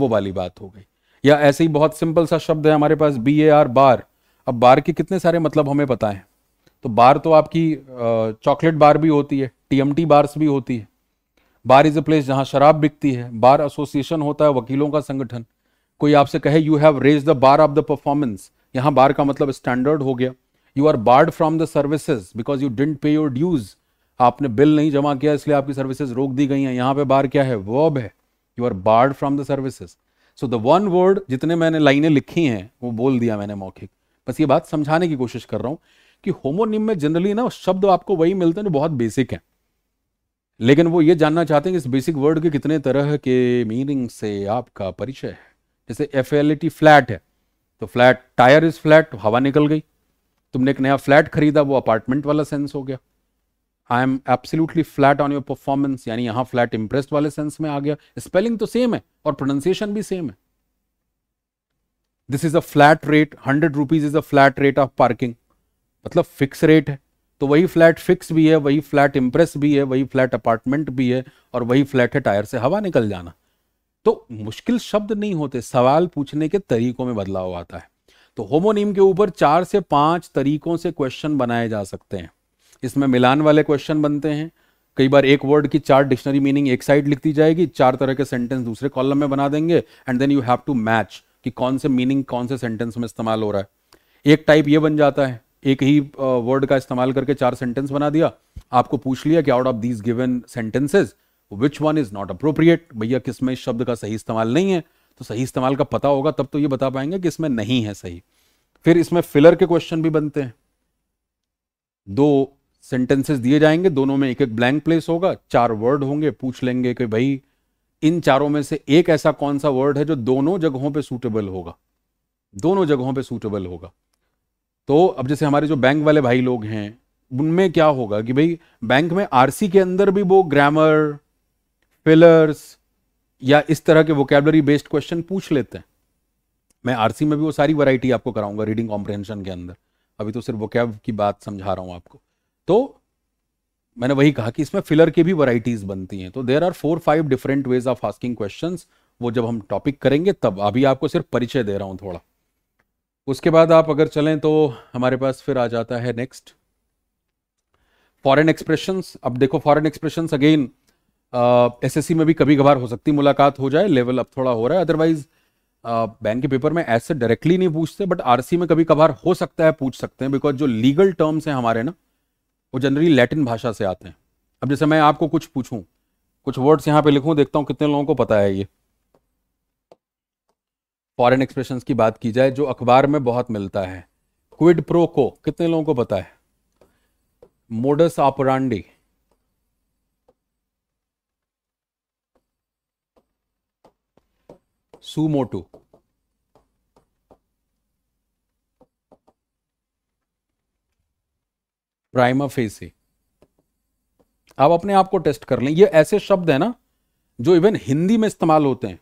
वो वाली बात हो गई या ऐसे ही बहुत सिंपल सा शब्द है हमारे पास बी ए आर बार अब बार के कितने सारे मतलब हमें पता है तो बार तो आपकी चॉकलेट बार भी होती है टीएमटी बार्स भी होती है बार इज अ प्लेस जहां शराब बिकती है बार एसोसिएशन होता है वकीलों का संगठन कोई आपसे कहे you have raise the bar of the performance यहां बार का मतलब स्टैंडर्ड हो गया you are barred from the services because you don't pay your dues आपने बिल नहीं जमा किया इसलिए आपकी सर्विसेज रोक दी गई हैं यहां पे बार क्या है वर्ब है you are barred from the services so the one word जितने मैंने लाइनें लिखी हैं वो बोल दिया मैंने मौखिक बस ये बात समझाने की कोशिश कर रहा हूँ कि होमोनिम में जनरली ना शब्द आपको वही मिलते हैं जो बहुत बेसिक है लेकिन वो ये जानना चाहते हैं कि इस बेसिक वर्ड के कितने तरह के मीनिंग से आपका परिचय है जैसे एफ फ्लैट है तो फ्लैट टायर इज फ्लैट तो हवा निकल गई तुमने एक नया फ्लैट खरीदा वो अपार्टमेंट वाला सेंस हो गया I am absolutely flat on your performance यानी यहां फ्लैट इम्प्रेस्ड वाले सेंस में आ गया स्पेलिंग तो सेम है और प्रोनाउंसिएशन भी सेम है this is a flat rate hundred rupees is a flat rate of parking मतलब फिक्स रेट है तो वही फ्लैट फिक्स भी है वही फ्लैट इंप्रेस भी है वही फ्लैट अपार्टमेंट भी है और वही फ्लैट है टायर से हवा निकल जाना तो मुश्किल शब्द नहीं होते सवाल पूछने के तरीकों में बदलाव आता है तो होमोनीम के ऊपर चार से पांच तरीकों से क्वेश्चन बनाए जा सकते हैं इसमें मिलान वाले क्वेश्चन बनते हैं कई बार एक वर्ड की चार डिक्शनरी मीनिंग एक साइड लिख दी जाएगी चार तरह के सेंटेंस दूसरे कॉलम में बना देंगे and then you have to match कि कौन से मीनिंग कौन से सेंटेंस में इस्तेमाल हो रहा है एक टाइप ये बन जाता है एक ही वर्ड का इस्तेमाल करके चार सेंटेंस बना दिया आपको पूछ लिया कि out of these given sentences which one is not appropriate भैया किस में इस शब्द का सही इस्तेमाल नहीं है तो सही इस्तेमाल का पता होगा तब तो ये बता पाएंगे कि इसमें नहीं है सही फिर इसमें फिलर के क्वेश्चन भी बनते हैं दो सेंटेंसेस दिए जाएंगे दोनों में एक एक ब्लैंक प्लेस होगा चार वर्ड होंगे पूछ लेंगे कि भाई इन चारों में से एक ऐसा कौन सा वर्ड है जो दोनों जगहों पे सूटेबल होगा दोनों जगहों पे सूटेबल होगा तो अब जैसे हमारे जो बैंक वाले भाई लोग हैं उनमें क्या होगा कि भाई बैंक में आरसी के अंदर भी वो ग्रामर फिलर्स या इस तरह के वोकेबलरी बेस्ड क्वेश्चन पूछ लेते हैं मैं आरसी में भी वो सारी वैरायटी आपको कराऊंगा रीडिंग कॉम्प्रहेंशन के अंदर अभी तो सिर्फ वोकैब की बात समझा रहा हूं आपको तो मैंने वही कहा कि इसमें फिलर की भी वराइटीज बनती हैं तो there are four five different ways of asking question वो जब हम टॉपिक करेंगे तब अभी आपको सिर्फ परिचय दे रहा हूँ थोड़ा उसके बाद आप अगर चलें तो हमारे पास फिर आ जाता है नेक्स्ट फॉरेन एक्सप्रेशंस अब देखो फॉरेन एक्सप्रेशंस अगेन एसएससी में भी कभी कभार हो सकती मुलाकात हो जाए लेवल अप थोड़ा हो रहा है अदरवाइज बैंक के पेपर में ऐसे डायरेक्टली नहीं पूछते बट आरसी में कभी कभार हो सकता है पूछ सकते हैं बिकॉज जो लीगल टर्म्स हैं हमारे ना वो जनरली लैटिन भाषा से आते हैं अब जैसे मैं आपको कुछ पूछूं कुछ वर्ड्स यहाँ पे लिखूं देखता हूँ कितने लोगों को पता है ये फॉरेन एक्सप्रेशन की बात की जाए जो अखबार में बहुत मिलता है क्विड प्रो को कितने लोगों को पता है modus operandi suo motu prima facie आप अपने आप को टेस्ट कर लें ये ऐसे शब्द हैं ना जो इवन हिंदी में इस्तेमाल होते हैं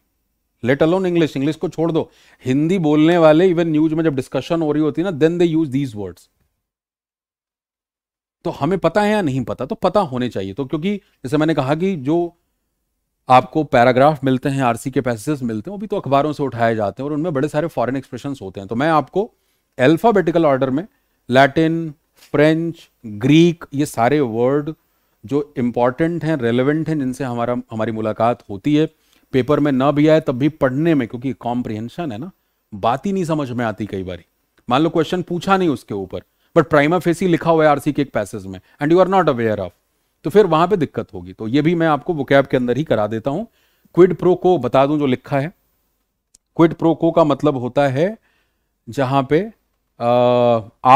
लेट अलोन इंग्लिश इंग्लिश को छोड़ दो हिंदी बोलने वाले इवन न्यूज में जब डिस्कशन हो रही होती है ना then they use these words तो हमें पता है या नहीं पता तो पता होने चाहिए तो क्योंकि जैसे मैंने कहा कि जो आपको पैराग्राफ मिलते हैं आरसी के पैसेजेस मिलते हैं वो भी तो अखबारों से उठाए जाते हैं और उनमें बड़े सारे फॉरेन एक्सप्रेशन होते हैं तो मैं आपको एल्फाबेटिकल ऑर्डर में लैटिन फ्रेंच ग्रीक ये सारे वर्ड जो इम्पॉर्टेंट हैं रेलिवेंट हैं जिनसे हमारा हमारी मुलाकात होती है पेपर में ना भी आए तब भी पढ़ने में क्योंकि कॉम्प्रिहेंशन है ना बात ही नहीं समझ में आती कई बार मान लो क्वेश्चन पूछा नहीं उसके ऊपर बट प्राइमा फेसी लिखा हुआ है आरसी के एक पैसेज में and you are not aware of तो फिर वहां पे दिक्कत होगी तो ये भी मैं आपको वोकैब के अंदर ही करा देता हूं क्विड प्रो को बता दूं जो लिखा है क्विड प्रो को का मतलब होता है जहां पे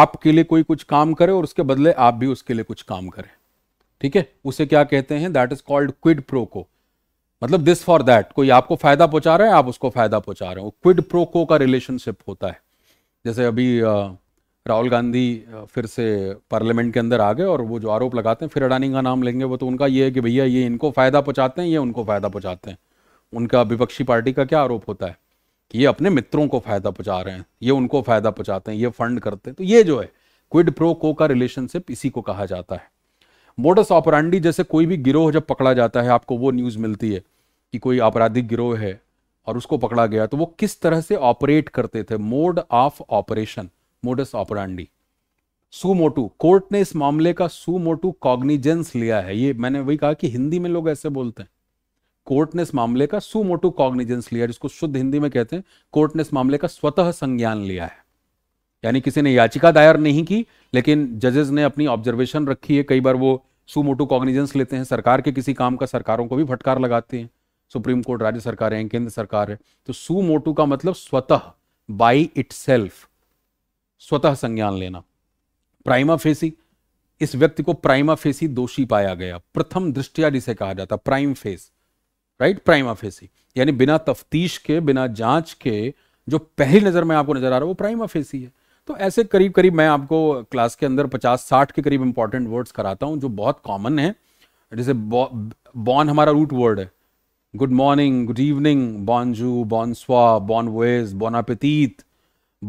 आपके लिए कोई कुछ काम करे और उसके बदले आप भी उसके लिए कुछ काम करें ठीक है उसे क्या कहते हैं that is called quid pro quo मतलब दिस फॉर दैट कोई आपको फायदा पहुंचा रहा है आप उसको फायदा पहुंचा रहे हो क्विड प्रो को का रिलेशनशिप होता है जैसे अभी आ, राहुल गांधी फिर से पार्लियामेंट के अंदर आ गए और वो जो आरोप लगाते हैं फिर अडानी का नाम लेंगे वो तो उनका ये है कि भैया ये इनको फ़ायदा पहुँचाते हैं ये उनको फ़ायदा पहुँचाते हैं उनका विपक्षी पार्टी का क्या आरोप होता है कि ये अपने मित्रों को फ़ायदा पहुँचा रहे हैं ये उनको फ़ायदा पहुँचाते हैं ये फंड करते हैं तो ये जो है क्विड प्रो को का रिलेशनशिप इसी को कहा जाता है मोडस ऑपरांडी जैसे कोई भी गिरोह जब पकड़ा जाता है आपको वो न्यूज़ मिलती है कि कोई आपराधिक गिरोह है और उसको पकड़ा गया तो वो किस तरह से ऑपरेट करते थे mode of operation modus operandi suo motu court ने इस मामले का सुमोटू कॉग्निजेंस लिया है ये मैंने वही कहा कि हिंदी में लोग ऐसे बोलते हैं कोर्ट ने इस मामले का सुमोटू कॉग्निजेंस लिया जिसको शुद्ध हिंदी में कहते हैं कोर्ट ने इस मामले का स्वतः संज्ञान लिया है यानी किसी ने याचिका दायर नहीं की लेकिन जजेस ने अपनी ऑब्जर्वेशन रखी है कई बार वो सुमोटू कॉग्निजेंस लेते हैं सरकार के किसी काम का सरकारों को भी फटकार लगाते हैं सुप्रीम कोर्ट राज्य सरकार है केंद्र सरकार है तो सुमोटू का मतलब स्वतः बाई इट स्वतः संज्ञान लेना प्राइमा फेसी इस व्यक्ति को प्राइमा फेसी दोषी पाया गया प्रथम दृष्टिया जिसे कहा जाता prime face right prima facie यानी बिना तफ्तीश के बिना जांच के जो पहली नज़र में आपको नज़र आ रहा है वो प्राइमा फेसी है तो ऐसे करीब करीब मैं आपको क्लास के अंदर 50-60 के करीब इंपॉर्टेंट वर्ड्स कराता हूं जो बहुत कॉमन है जैसे बॉन हमारा रूट वर्ड है good morning good evening bonjour जू बॉन वेज बॉनापितीत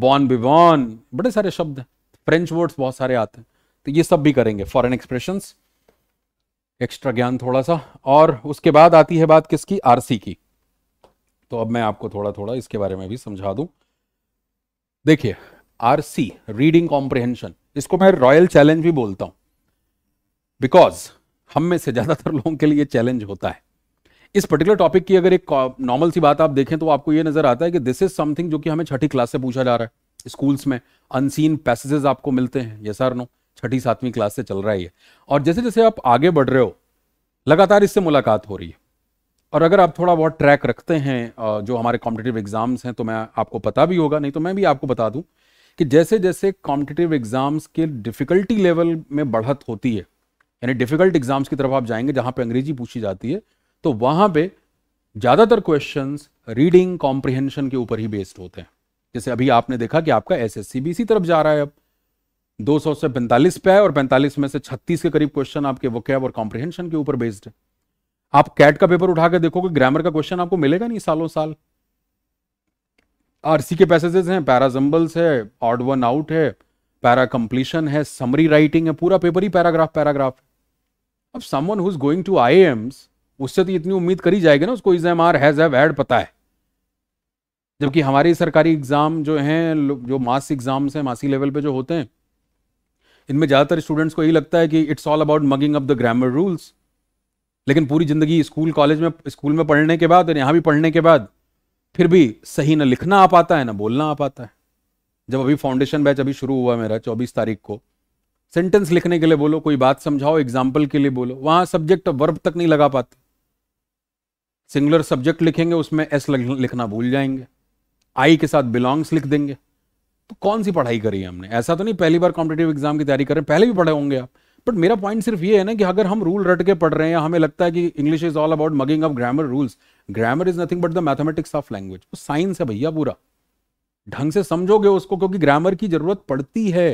बॉन बिबॉन बड़े सारे शब्द हैं फ्रेंच वर्ड्स बहुत सारे आते हैं तो ये सब भी करेंगे फॉरेन एक्सप्रेशन एक्स्ट्रा ज्ञान थोड़ा सा और उसके बाद आती है बात किसकी आरसी की तो अब मैं आपको थोड़ा थोड़ा इसके बारे में भी समझा दूं देखिए आरसी रीडिंग कॉम्प्रिहेंशन इसको मैं रॉयल चैलेंज भी बोलता हूं बिकॉज हम में से ज्यादातर लोगों के लिए चैलेंज होता है इस पर्टिकुलर टॉपिक की अगर एक नॉर्मल सी बात आप देखें तो आपको ये नजर आता है कि दिस इज समथिंग जो कि हमें छठी क्लास से पूछा जा रहा है स्कूल्स में अनसीन पैसेजेस आपको मिलते हैं ये सर नो छठी सातवीं क्लास से चल रहा है और जैसे जैसे आप आगे बढ़ रहे हो लगातार इससे मुलाकात हो रही है और अगर आप थोड़ा बहुत ट्रैक रखते हैं जो हमारे कॉम्पिटेटिव एग्जाम्स हैं तो मैं आपको पता भी होगा नहीं तो मैं भी आपको बता दूं कि जैसे जैसे कॉम्पिटेटिव एग्जाम्स के डिफ़िकल्टी लेवल में बढ़त होती है यानी डिफ़िकल्ट एग्जाम्स की तरफ आप जाएंगे जहां पे अंग्रेजी पूछी जाती है तो वहां पे ज़्यादातर क्वेश्चंस रीडिंग कॉम्प्रिहेंशन के ऊपर ही बेस्ड होते हैं जैसे अभी आपने देखा कि आपका एस एस सी तरफ जा रहा है अब 200 से 45 पे और 45 में से 36 के करीब क्वेश्चन आपके वोकैब और कॉम्प्रिहेंशन के ऊपर बेस्ड है आप कैट का पेपर उठाकर के देखोगे ग्रामर का क्वेश्चन आपको मिलेगा नहीं सालों साल आरसी के पैसेजेस हैं पैराजम्बल्स है ऑड वन आउट है पैरा कंप्लीशन है समरी राइटिंग है पूरा पेपर ही पैराग्राफ पैराग्राफ अब someone who is going to IIMs उससे तो इतनी उम्मीद करी जाएगी ना उसको is am are has have had पता है जबकि हमारे सरकारी एग्ज़ाम जो हैं जो मास एग्ज़ाम्स हैं मासी लेवल पे जो होते हैं इनमें ज़्यादातर स्टूडेंट्स को यही लगता है कि it's all about mugging up the grammar rules लेकिन पूरी ज़िंदगी स्कूल कॉलेज में स्कूल में पढ़ने के बाद और यहाँ भी पढ़ने के बाद फिर भी सही ना लिखना आ पाता है ना बोलना आ पाता है जब अभी फाउंडेशन बैच अभी शुरू हुआ मेरा चौबीस तारीख को सेंटेंस लिखने के लिए बोलो कोई बात समझाओ एग्जाम्पल के लिए बोलो वहाँ सब्जेक्ट वर्ब तक नहीं लगा पाते सिंगुलर सब्जेक्ट लिखेंगे उसमें एस लिखना भूल जाएंगे आई के साथ बिलोंग्स लिख देंगे तो कौन सी पढ़ाई करी है हमने ऐसा तो नहीं पहली बार कॉम्पिटेटिव एग्जाम की तैयारी करें पहले भी पढ़े होंगे आप बट मेरा पॉइंट सिर्फ ये है ना कि अगर हम रूल रट के पढ़ रहे हैं हमें लगता है कि English is all about mugging of grammar rules grammar is nothing but the mathematics of language वो साइंस है भैया पूरा ढंग से समझोगे उसको क्योंकि ग्रामर की जरूरत पड़ती है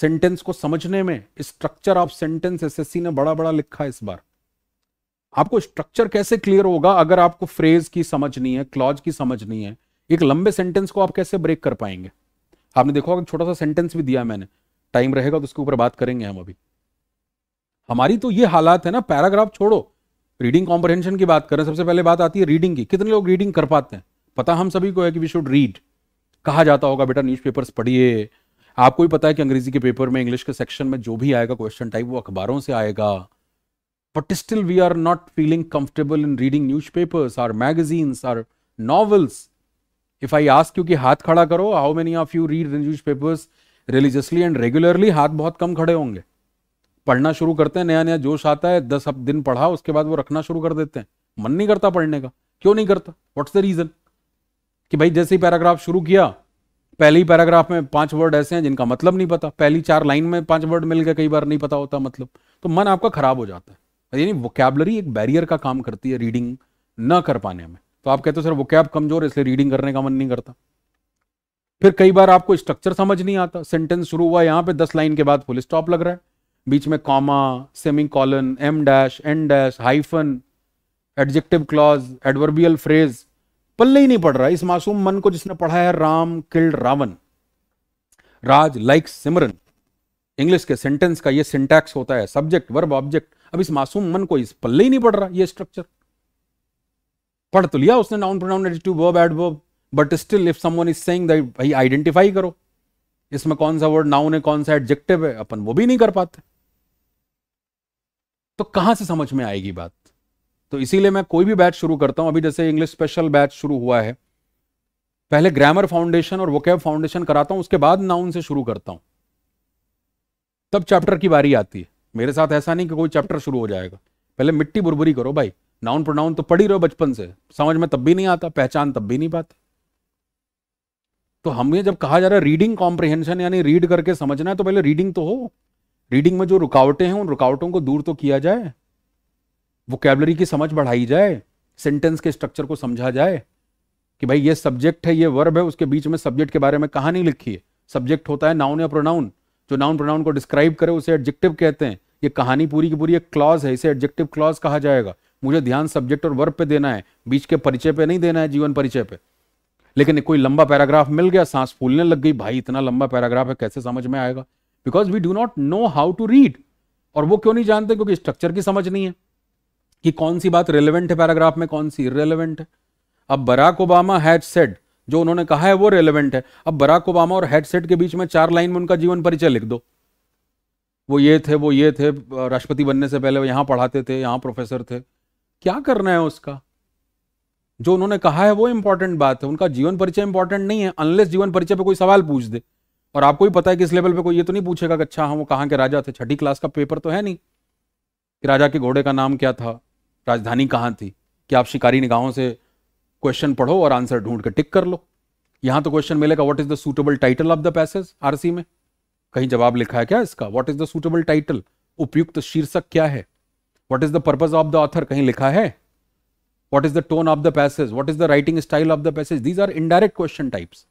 सेंटेंस को समझने में स्ट्रक्चर ऑफ सेंटेंस एसएससी ने बड़ा बड़ा लिखा इस बार आपको स्ट्रक्चर कैसे क्लियर होगा अगर आपको फ्रेज की समझ नहीं है क्लॉज की समझ नहीं है एक लंबे सेंटेंस को आप कैसे ब्रेक कर पाएंगे आपने देखा अगर छोटा सा सेंटेंस भी दिया मैंने टाइम रहेगा तो उसके ऊपर बात करेंगे हम अभी हमारी तो ये हालात है ना पैराग्राफ छोड़ो रीडिंग कॉम्प्रहेंशन की बात करें सबसे पहले बात आती है रीडिंग की कितने लोग रीडिंग कर पाते हैं पता हम सभी को है कि वी शुड रीड कहा जाता होगा बेटा न्यूज़पेपर्स पढ़िए आपको भी पता है कि अंग्रेजी के पेपर में इंग्लिश के सेक्शन में जो भी आएगा क्वेश्चन टाइप वो अखबारों से आएगा but still we are not feeling comfortable in reading newspapers or magazines or novels. If I ask you कि हाथ खड़ा करो how many of you read the newspapers religiously and regularly हाथ बहुत कम खड़े होंगे पढ़ना शुरू करते हैं नया नया जोश आता है दस अब दिन पढ़ा उसके बाद वो रखना शुरू कर देते हैं मन नहीं करता पढ़ने का क्यों नहीं करता व्हाट्स द रीजन कि भाई जैसे ही पैराग्राफ शुरू किया पहले ही पैराग्राफ में पांच वर्ड ऐसे हैं जिनका मतलब नहीं पता पहली चार लाइन में पांच वर्ड मिल गए कई बार नहीं पता होता मतलब तो मन आपका खराब हो जाता है यानी वोकेबलरी एक बैरियर का काम करती है रीडिंग ना कर पाने में तो आप कहते हो सर वोकैब कमजोर है इसलिए रीडिंग करने का मन नहीं करता फिर कई बार आपको स्ट्रक्चर समझ नहीं आता सेंटेंस शुरू हुआ यहां पे दस लाइन के बाद फुल स्टॉप लग रहा है बीच में comma semicolon em dash en dash hyphen adjective clause adverbial phrase पल्ले ही नहीं पड़ रहा इस मासूम मन को जिसने पढ़ा है Ram killed Ravan Raj like Simran English के सेंटेंस का ये सिंटैक्स होता है सब्जेक्ट वर्ब ऑब्जेक्ट अब इस मासूम मन को इस पल्ले ही नहीं पड़ रहा ये स्ट्रक्चर पढ़ तो लिया उसने नाउन प्रोनाउन एडिटिव verb verb but still if someone is saying that भाई आइडेंटिफाई करो इसमें कौन सा वर्ड नाउन है कौन सा एडजेक्टिव है अपन वो भी नहीं कर पाते तो कहां से समझ में आएगी बात तो इसीलिए मैं कोई भी बैच शुरू करता हूं अभी जैसे इंग्लिश स्पेशल बैच शुरू हुआ है पहले ग्रामर फाउंडेशन और वोकैब फाउंडेशन कराता हूं उसके बाद नाउन से शुरू करता हूं तब चैप्टर की बारी आती है मेरे साथ ऐसा नहीं कि कोई चैप्टर शुरू हो जाएगा पहले मिट्टी बुरबुरी करो भाई नाउन प्रोनाउन तो पढ़ी रहो बचपन से समझ में तब भी नहीं आता पहचान तब भी नहीं पाता तो हमें जब कहा जा रहा है रीडिंग कॉम्प्रिहेंशन यानी रीड करके समझना है तो पहले रीडिंग तो हो रीडिंग में जो रुकावटें हैं उन रुकावटों को दूर तो किया जाए वोकेबलरी की समझ बढ़ाई जाए सेंटेंस के स्ट्रक्चर को समझा जाए कि भाई ये सब्जेक्ट है ये वर्ब है उसके बीच में सब्जेक्ट के बारे में कहानी लिखी है सब्जेक्ट होता है नाउन या प्रोनाउन जो नाउन प्रोनाउन को डिस्क्राइब करे उसे एडजेक्टिव कहते हैं ये कहानी पूरी की पूरी एक क्लॉज है इसे एडजेक्टिव क्लॉज कहा जाएगा मुझे ध्यान सब्जेक्ट और वर्ब पे देना है बीच के परिचय पे नहीं देना है जीवन परिचय पे लेकिन कोई लंबा पैराग्राफ मिल गया सांस फूलने लग गई भाई इतना लंबा पैराग्राफ है कैसे समझ में आएगा because we do not know how to read और वो क्यों नहीं जानते क्योंकि स्ट्रक्चर की समझ नहीं है कि कौन सी बात रेलिवेंट है पैराग्राफ में कौन सी इरेलीवेंट है अब बराक ओबामा हैड सेड जो उन्होंने कहा है वो रेलिवेंट है अब बराक ओबामा और हेडसेट के बीच में चार लाइन में उनका जीवन परिचय लिख दो वो ये थे वो ये थे राष्ट्रपति बनने से पहले वो यहाँ पढ़ाते थे यहाँ प्रोफेसर थे क्या करना है उसका जो उन्होंने कहा है वो इंपॉर्टेंट बात है उनका जीवन परिचय इंपॉर्टेंट नहीं है अनलेस जीवन परिचय पे कोई सवाल पूछ दे और आपको भी पता है कि इस लेवल पे कोई ये तो नहीं पूछेगा कि अच्छा हाँ वो कहाँ के राजा थे छठी क्लास का पेपर तो है नहीं कि राजा के घोड़े का नाम क्या था राजधानी कहाँ थी कि आप शिकारी निगाहों से क्वेश्चन पढ़ो और आंसर ढूंढ के टिक कर लो यहाँ तो क्वेश्चन मिलेगा what is the suitable title of the passage RC में कहीं जवाब लिखा है क्या इसका what is the suitable title उपयुक्त शीर्षक क्या है what is the purpose of the author कहीं लिखा है what is the tone of the passage what is the writing style of the passage these are indirect question types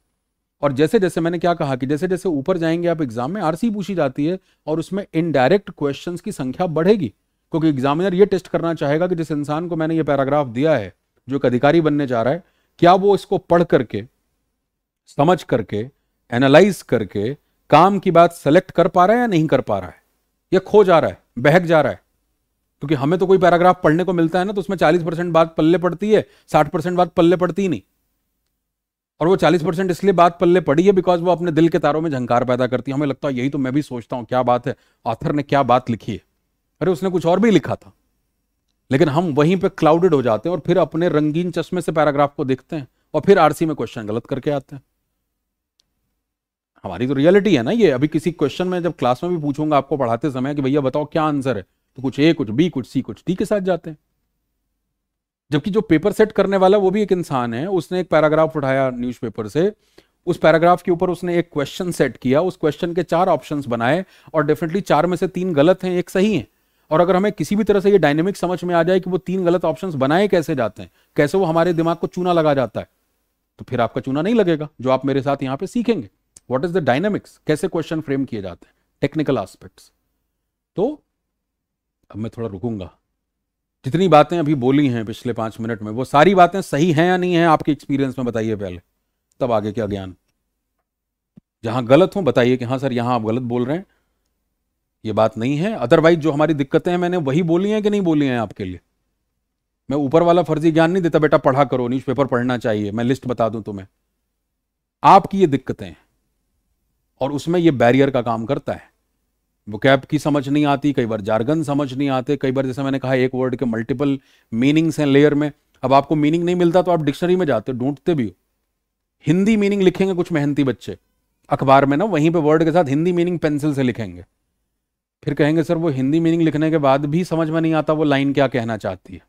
और जैसे जैसे मैंने क्या कहा कि जैसे जैसे ऊपर जाएंगे आप एग्जाम में आरसी पूछी जाती है और उसमें इनडायरेक्ट क्वेश्चन की संख्या बढ़ेगी क्योंकि एग्जामिनर ये टेस्ट करना चाहेगा कि जिस इंसान को मैंने ये पैराग्राफ दिया है जो एक अधिकारी बनने जा रहा है क्या वो इसको पढ़ करके समझ करके एनालाइज करके काम की बात सेलेक्ट कर पा रहा है या नहीं कर पा रहा है या खो जा रहा है बहक जा रहा है क्योंकि हमें तो कोई पैराग्राफ पढ़ने को मिलता है ना तो उसमें चालीस परसेंट बात पल्ले पड़ती है साठ परसेंट बात पल्ले पड़ती ही नहीं और वो चालीस परसेंट इसलिए बात पल्ले पड़ी है बिकॉज वो अपने दिल के तारों में झंकार पैदा करती है हमें लगता है यही तो मैं भी सोचता हूं क्या बात है ऑथर ने क्या बात लिखी है अरे उसने कुछ और भी लिखा था लेकिन हम वहीं पर क्लाउडेड हो जाते हैं और फिर अपने रंगीन चश्मे से पैराग्राफ को देखते हैं और फिर आरसी में क्वेश्चन गलत करके आते हैं हमारी तो रियलिटी है ना ये अभी किसी क्वेश्चन में जब क्लास में भी पूछूंगा आपको पढ़ाते समय कि भैया बताओ क्या आंसर है तो कुछ ए कुछ बी कुछ सी कुछ डी के साथ जाते हैं जबकि जो पेपर सेट करने वाला वो भी एक इंसान है उसने एक पैराग्राफ उठाया न्यूज़पेपर से उस पैराग्राफ के ऊपर उसने एक क्वेश्चन सेट किया उस क्वेश्चन के चार ऑप्शन बनाए और डेफिनेटली चार में से तीन गलत हैं एक सही है और अगर हमें किसी भी तरह से ये डायनेमिक समझ में आ जाए कि वो तीन गलत ऑप्शन बनाए कैसे जाते हैं कैसे वो हमारे दिमाग को चूना लगा जाता है तो फिर आपका चूना नहीं लगेगा जो आप मेरे साथ यहाँ पे सीखेंगे व्हाट इज द डायनामिक्स कैसे क्वेश्चन फ्रेम किए जाते हैं टेक्निकल एस्पेक्ट्स तो अब मैं थोड़ा रुकूंगा जितनी बातें अभी बोली हैं पिछले पांच मिनट में वो सारी बातें सही हैं या नहीं है आपके एक्सपीरियंस में बताइए पहले तब आगे क्या ज्ञान जहां गलत हो बताइए कि हाँ सर यहां आप गलत बोल रहे हैं ये बात नहीं है अदरवाइज जो हमारी दिक्कतें हैं मैंने वही बोली हैं कि नहीं बोली हैं आपके लिए मैं ऊपर वाला फर्जी ज्ञान नहीं देता बेटा पढ़ा करो न्यूज पढ़ना चाहिए मैं लिस्ट बता दूं तुम्हें आपकी ये दिक्कतें हैं और उसमें ये बैरियर का काम करता है वो कैब की समझ नहीं आती कई बार जार्गन समझ नहीं आते कई बार जैसे मैंने कहा एक वर्ड के मल्टीपल मीनिंग्स हैं लेयर में अब आपको मीनिंग नहीं मिलता तो आप डिक्शनरी में जाते हो ढूंढते भी हो हिंदी मीनिंग लिखेंगे कुछ मेहनती बच्चे अखबार में ना वहीं पे वर्ड के साथ हिंदी मीनिंग पेंसिल से लिखेंगे फिर कहेंगे सर वो हिंदी मीनिंग लिखने के बाद भी समझ में नहीं आता वो लाइन क्या कहना चाहती है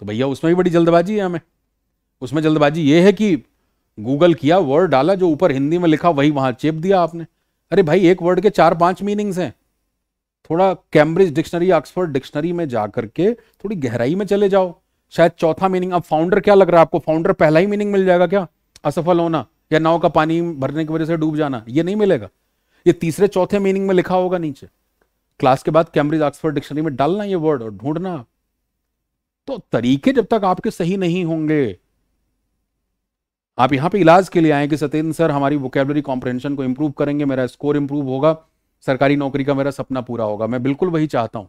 तो भैया उसमें भी बड़ी जल्दबाजी है हमें उसमें जल्दबाजी ये है कि गूगल किया वर्ड डाला जो ऊपर हिंदी में लिखा वही वहां चेप दिया आपने अरे भाई एक वर्ड के चार पांच मीनिंग्स हैं थोड़ा कैम्ब्रिज डिक्शनरी ऑक्सफोर्ड डिक्शनरी में जा करके थोड़ी गहराई में चले जाओ शायद चौथा मीनिंग अब फाउंडर क्या लग रहा है आपको फाउंडर पहला ही मीनिंग मिल जाएगा क्या असफल होना या नाव का पानी भरने की वजह से डूब जाना ये नहीं मिलेगा ये तीसरे चौथे मीनिंग में लिखा होगा नीचे क्लास के बाद कैम्ब्रिज ऑक्सफोर्ड डिक्शनरी में डालना ये वर्ड और ढूंढना तो तरीके जब तक आपके सही नहीं होंगे आप यहां पे इलाज के लिए आए कि सत्येंद्र सर हमारी वोकेबलरी कॉम्प्रहेंशन को इंप्रूव करेंगे मेरा स्कोर इंप्रूव होगा सरकारी नौकरी का मेरा सपना पूरा होगा मैं बिल्कुल वही चाहता हूँ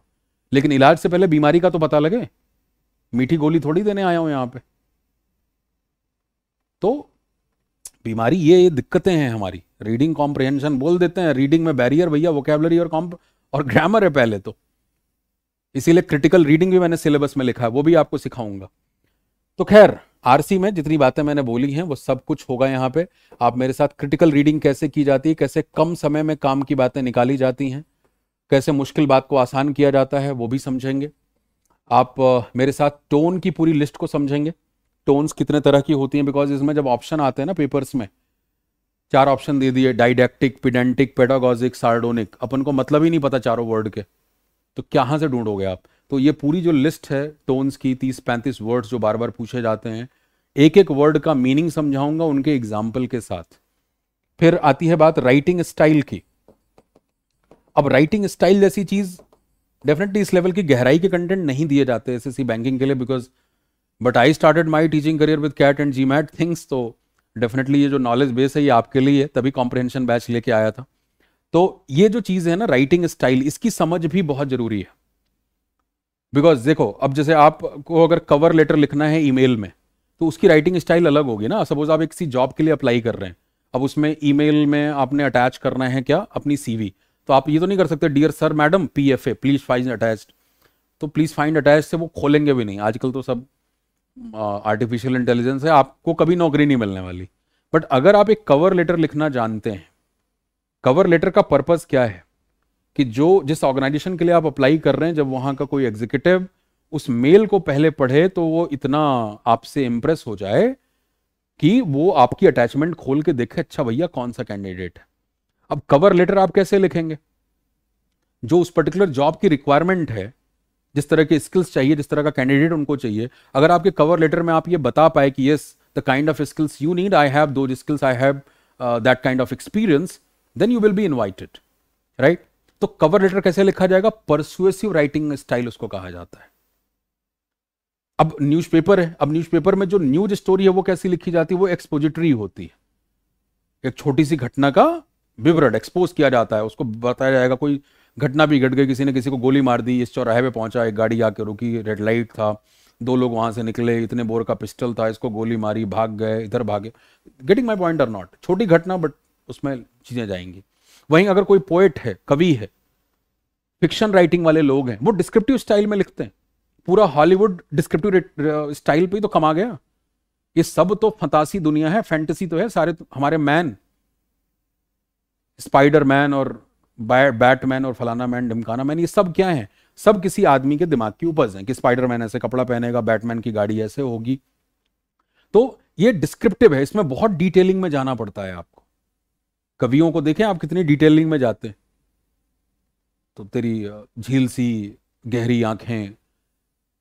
लेकिन इलाज से पहले बीमारी का तो पता लगे मीठी गोली थोड़ी देने आया हूँ यहाँ पे तो बीमारी ये दिक्कतें हैं हमारी रीडिंग कॉम्प्रहेंशन बोल देते हैं रीडिंग में बैरियर भैया वोकेबलरी और कॉम्प और ग्रामर है पहले तो इसीलिए क्रिटिकल रीडिंग भी मैंने सिलेबस में लिखा है वो भी आपको सिखाऊंगा तो खैर आरसी में जितनी बातें मैंने बोली हैं वो सब कुछ होगा यहाँ पे आप मेरे साथ क्रिटिकल रीडिंग कैसे की जाती है कैसे कम समय में काम की बातें निकाली जाती हैं कैसे मुश्किल बात को आसान किया जाता है वो भी समझेंगे आप मेरे साथ टोन की पूरी लिस्ट को समझेंगे टोन्स कितने तरह की होती हैं बिकॉज इसमें जब ऑप्शन आते हैं ना पेपर्स में चार ऑप्शन दे दिए डाइडेक्टिक पिडेंटिक पेडागोजिक सार्डोनिक अपन को मतलब ही नहीं पता चारों वर्ड के तो कहाँ से ढूंढोगे आप तो ये पूरी जो लिस्ट है टोन्स की तीस पैंतीस वर्ड्स जो बार बार पूछे जाते हैं एक एक वर्ड का मीनिंग समझाऊंगा उनके एग्जाम्पल के साथ फिर आती है बात राइटिंग स्टाइल की अब राइटिंग स्टाइल जैसी चीज डेफिनेटली इस लेवल की गहराई के कंटेंट नहीं दिए जाते एस बैंकिंग के लिए because but I started my teaching career with CAT and GMAT things तो डेफिनेटली ये जो नॉलेज बेस है ये आपके लिए है तभी कॉम्प्रिहेंशन बैच लेके आया था तो ये जो चीज़ है ना राइटिंग स्टाइल इसकी समझ भी बहुत ज़रूरी है बिकॉज देखो अब जैसे आपको अगर कवर लेटर लिखना है ईमेल में तो उसकी राइटिंग स्टाइल अलग होगी ना सपोज आप एक किसी जॉब के लिए अप्लाई कर रहे हैं अब उसमें ईमेल में आपने अटैच करना है क्या अपनी सीवी तो आप ये तो नहीं कर सकते dear sir madam P F A please find attached तो प्लीज फाइंड अटैच से वो खोलेंगे भी नहीं आजकल तो सब आर्टिफिशियल इंटेलिजेंस है आपको कभी नौकरी नहीं मिलने वाली बट अगर आप एक कवर लेटर लिखना जानते हैं कवर लेटर का पर्पज क्या है कि जो जिस ऑर्गेनाइजेशन के लिए आप अप्लाई कर रहे हैं जब वहां का कोई एग्जीक्यूटिव उस मेल को पहले पढ़े तो वो इतना आपसे इंप्रेस हो जाए कि वो आपकी अटैचमेंट खोल के देखे अच्छा भैया कौन सा कैंडिडेट है अब कवर लेटर आप कैसे लिखेंगे जो उस पर्टिकुलर जॉब की रिक्वायरमेंट है जिस तरह के स्किल्स चाहिए जिस तरह का कैंडिडेट उनको चाहिए अगर आपके कवर लेटर में आप ये बता पाए कि yes the kind of skills you need I have two skills I have that kind of experience then you will be invited right तो कवर लेटर कैसे लिखा जाएगा परसुएसिव राइटिंग स्टाइल उसको कहा जाता है अब न्यूज़पेपर है अब न्यूज़पेपर में जो न्यूज स्टोरी है वो कैसी लिखी जाती है वो एक्सपोजिटरी होती है एक छोटी सी घटना का विवरण एक्सपोज किया जाता है उसको बताया जाएगा कोई घटना भी घट गई किसी ने किसी को गोली मार दी इस चौराहे पे पहुंचा एक गाड़ी आके रुकी रेड लाइट था दो लोग वहां से निकले इतने बोर का पिस्टल था इसको गोली मारी भाग गए इधर भागे getting my point are not छोटी घटना बट उसमें चीज़ें जाएंगी वहीं अगर कोई पोएट है कवि है फिक्शन राइटिंग वाले लोग हैं वो डिस्क्रिप्टिव स्टाइल में लिखते हैं पूरा हॉलीवुड डिस्क्रिप्टिव स्टाइल पे ही तो कमा गया ये सब तो फंतासी दुनिया है फैंटेसी तो है सारे तो, हमारे मैन स्पाइडर मैन और बैटमैन और फलाना मैन डिमकाना मैन ये सब क्या है सब किसी आदमी के दिमाग की उपज है कि स्पाइडर मैन ऐसे कपड़ा पहनेगा बैटमैन की गाड़ी ऐसे होगी तो ये डिस्क्रिप्टिव है इसमें बहुत डिटेलिंग में जाना पड़ता है आपको कवियों को देखें आप कितनी डिटेलिंग में जाते हैं तो तेरी झील सी गहरी आंखें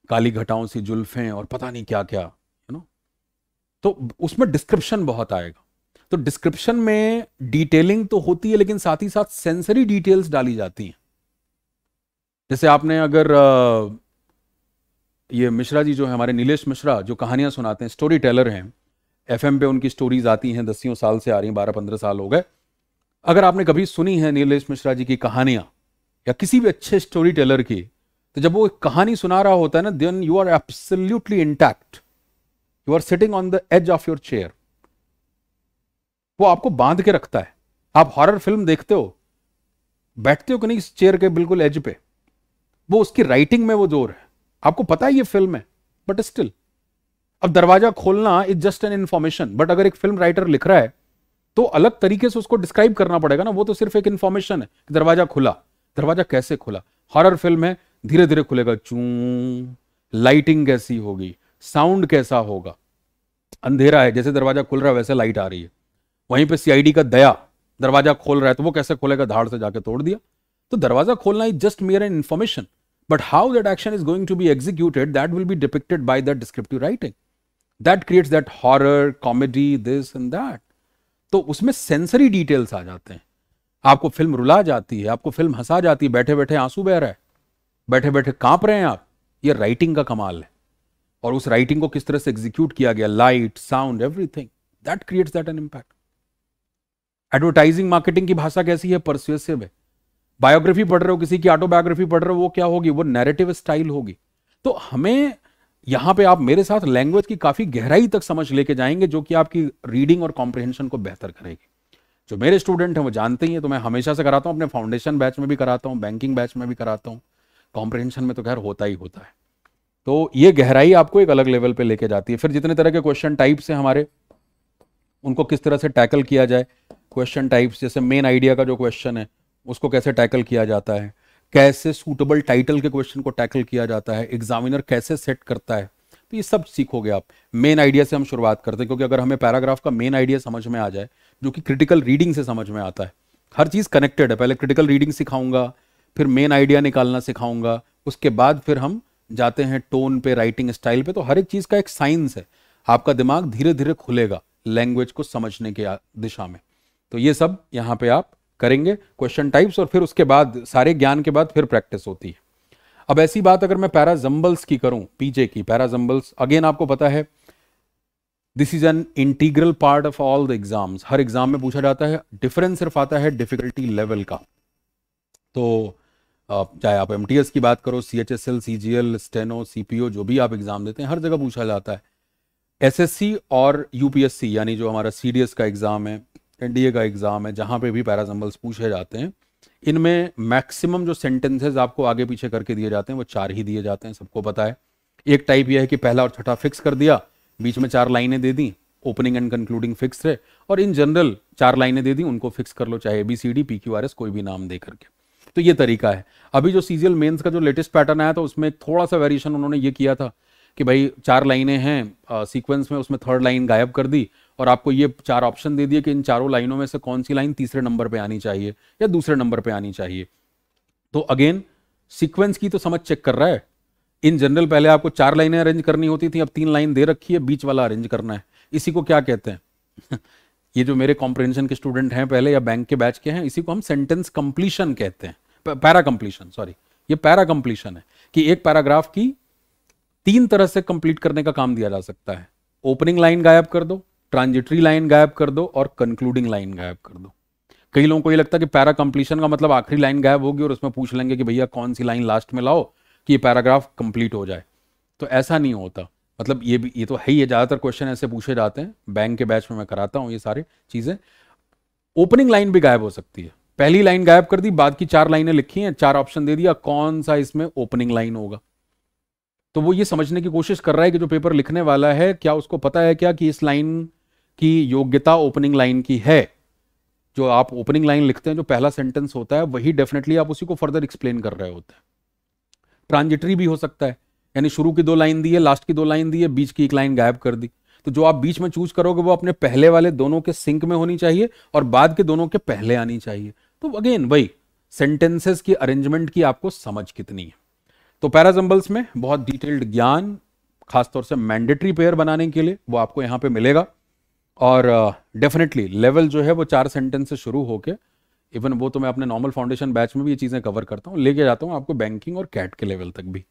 काली घटाओं सी जुल्फें और पता नहीं क्या क्या है ना तो उसमें डिस्क्रिप्शन बहुत आएगा तो डिस्क्रिप्शन में डिटेलिंग तो होती है लेकिन साथ ही साथ सेंसरी डिटेल्स डाली जाती हैं जैसे आपने अगर ये मिश्रा जी जो है हमारे नीलेश मिश्रा जो कहानियां सुनाते हैं स्टोरी टेलर हैं एफ पे उनकी स्टोरीज आती हैं दसियों साल से आ रही हैं बारह पंद्रह साल हो गए अगर आपने कभी सुनी है नीलेश मिश्रा जी की कहानियां या किसी भी अच्छे स्टोरी टेलर की तो जब वो एक कहानी सुना रहा होता है ना then you are absolutely intact you are sitting on the edge of your chair वो आपको बांध के रखता है आप हॉरर फिल्म देखते हो बैठते हो कि नहीं इस चेयर के बिल्कुल एज पे वो उसकी राइटिंग में वो जोर है आपको पता है ये फिल्म है बट स्टिल अब दरवाजा खोलना is just an information but अगर एक फिल्म राइटर लिख रहा है तो अलग तरीके से उसको डिस्क्राइब करना पड़ेगा ना वो तो सिर्फ एक इन्फॉर्मेशन है कि दरवाजा खुला दरवाजा कैसे खुला हॉरर फिल्म है धीरे धीरे खुलेगा चू लाइटिंग कैसी होगी साउंड कैसा होगा अंधेरा है जैसे दरवाजा खुल रहा है वैसे लाइट आ रही है वहीं पर सीआईडी का दया दरवाजा खोल रहा है तो वो कैसे खोलेगा धाड़ से जाके तोड़ दिया तो दरवाजा खोलना is just mere an information but how that action is going to be executed that will be depicted by that descriptive writing that creates that horror comedy this and that तो उसमें सेंसरी डिटेल्स आ जाते हैं आपको film रुला जाती है आपको film हंसा जाती है बैठे बैठे आंसू बह रहा है बैठे बैठे कांप रहे हैं आप ये राइटिंग का कमाल है और उस राइटिंग को किस तरह से एग्जीक्यूट किया गया light sound everything that creates that an impact advertising marketing की भाषा कैसी है परसुएसिव है बायोग्राफी पढ़ रहे हो किसी की ऑटोबायोग्राफी पढ़ रहे हो वो क्या होगी वो नैरेटिव स्टाइल होगी तो हमें यहां पे आप मेरे साथ लैंग्वेज की काफी गहराई तक समझ लेके जाएंगे जो कि आपकी रीडिंग और कॉम्प्रिहेंशन को बेहतर करेगी जो मेरे स्टूडेंट हैं वो जानते ही हैं तो मैं हमेशा से कराता हूँ अपने फाउंडेशन बैच में भी कराता हूँ बैंकिंग बैच में भी कराता हूँ कॉम्प्रिहेंशन में तो खैर होता ही होता है तो ये गहराई आपको एक अलग लेवल पे लेके जाती है फिर जितने तरह के क्वेश्चन टाइप्स हैं हमारे उनको किस तरह से टैकल किया जाए क्वेश्चन टाइप्स जैसे मेन आइडिया का जो क्वेश्चन है उसको कैसे टैकल किया जाता है कैसे सूटेबल टाइटल के क्वेश्चन को टैकल किया जाता है एग्जामिनर कैसे सेट करता है तो ये सब सीखोगे आप मेन आइडिया से हम शुरुआत करते हैं क्योंकि अगर हमें पैराग्राफ का मेन आइडिया समझ में आ जाए जो कि क्रिटिकल रीडिंग से समझ में आता है हर चीज़ कनेक्टेड है पहले क्रिटिकल रीडिंग सिखाऊंगा फिर मेन आइडिया निकालना सिखाऊंगा उसके बाद फिर हम जाते हैं टोन पे राइटिंग स्टाइल पे तो हर एक चीज़ का एक साइंस है आपका दिमाग धीरे धीरे खुलेगा लैंग्वेज को समझने के दिशा में तो ये सब यहाँ पे आप करेंगे क्वेश्चन टाइप्स और फिर उसके बाद सारे ज्ञान के बाद फिर प्रैक्टिस होती है अब ऐसी बात अगर मैं पैराजम्बल्स की करूं पीजे की पैराजम्बल्स अगेन आपको पता है this is an integral part of all the exams हर एग्जाम में पूछा जाता है डिफरेंस सिर्फ आता है डिफिकल्टी लेवल का तो चाहे आप एम की बात करो C H S L C G L steno C P O जो भी आप एग्जाम देते हैं हर जगह पूछा जाता है एस एस सी और यू पी एस सी यानी जो हमारा सी डी एस का एग्जाम है एनडीए का एग्ज़ाम है जहां पे भी पैराजम्बल्स पूछे जाते हैं इनमें मैक्सिमम जो सेंटेंसेज आपको आगे पीछे करके दिए जाते हैं वो चार ही दिए जाते हैं सबको पता है एक टाइप यह है कि पहला और छठा फिक्स कर दिया बीच में चार लाइनें दे दी ओपनिंग एंड कंक्लूडिंग फिक्स है और इन जनरल चार लाइनें दे दी उनको फिक्स कर लो चाहे B C D P Q R S कोई भी नाम दे करके तो ये तरीका है अभी जो सीजियल मेंस का जो लेटेस्ट पैटर्न आया था उसमें थोड़ा सा वेरिएशन उन्होंने ये किया था कि भाई चार लाइनें हैं सीक्वेंस में उसमें थर्ड लाइन गायब कर दी और आपको ये चार ऑप्शन दे दिए कि इन चारों लाइनों में से कौन सी लाइन तीसरे नंबर पे आनी चाहिए या दूसरे नंबर पे आनी चाहिए तो अगेन सीक्वेंस की तो समझ चेक कर रहा है इन जनरल पहले आपको चार लाइनें अरेंज करनी होती थी अब तीन लाइन दे रखी है बीच वाला अरेंज करना है इसी को क्या कहते हैं ये जो मेरे कॉम्प्रिहेंशन के स्टूडेंट हैं पहले या बैंक के बैच के हैं इसी को हम सेंटेंस कंप्लीशन कहते हैं पैरा कंप्लीशन सॉरी ये पैरा कंप्लीशन है कि एक पैराग्राफ की तीन तरह से कंप्लीट करने का काम दिया जा सकता है ओपनिंग लाइन गायब कर दो ट्रांजिटरी लाइन गायब कर दो और कंक्लूडिंग लाइन गायब कर दो कई लोगों को ये लगता है कि पैरा कंप्लीशन का मतलब आखिरी लाइन गायब होगी और उसमें पूछ लेंगे कि भैया कौन सी लाइन लास्ट में लाओ कि ये पैराग्राफ कंप्लीट हो जाए तो ऐसा नहीं होता मतलब ये भी ये तो है ही है ज़्यादातर क्वेश्चन ऐसे पूछे जाते हैं बैंक के बैच में मैं कराता हूँ ये सारी चीज़ें ओपनिंग लाइन भी गायब हो सकती है पहली लाइन गायब कर दी बाद की चार लाइनें लिखी हैं चार ऑप्शन दे दिया कौन सा इसमें ओपनिंग लाइन होगा तो वो ये समझने की कोशिश कर रहा है कि जो पेपर लिखने वाला है क्या उसको पता है क्या कि इस लाइन की योग्यता ओपनिंग लाइन की है जो आप ओपनिंग लाइन लिखते हैं जो पहला सेंटेंस होता है वही डेफिनेटली आप उसी को फर्दर एक्सप्लेन कर रहे होते हैं ट्रांजिटरी भी हो सकता है यानी शुरू की दो लाइन दी है लास्ट की दो लाइन दी है बीच की एक लाइन गायब कर दी तो जो आप बीच में चूज करोगे वो अपने पहले वाले दोनों के सिंक में होनी चाहिए और बाद के दोनों के पहले आनी चाहिए तो अगेन वही सेंटेंसेस की अरेंजमेंट की आपको समझ कितनी है तो पैराजम्बल्स में बहुत डिटेल्ड ज्ञान खासतौर से मैंडेटरी पेयर बनाने के लिए वो आपको यहाँ पे मिलेगा और डेफिनेटली uh, लेवल जो है वो चार सेंटेंस से शुरू होके इवन वो तो मैं अपने नॉर्मल फाउंडेशन बैच में भी ये चीज़ें कवर करता हूँ लेके जाता हूँ आपको बैंकिंग और कैट के लेवल तक भी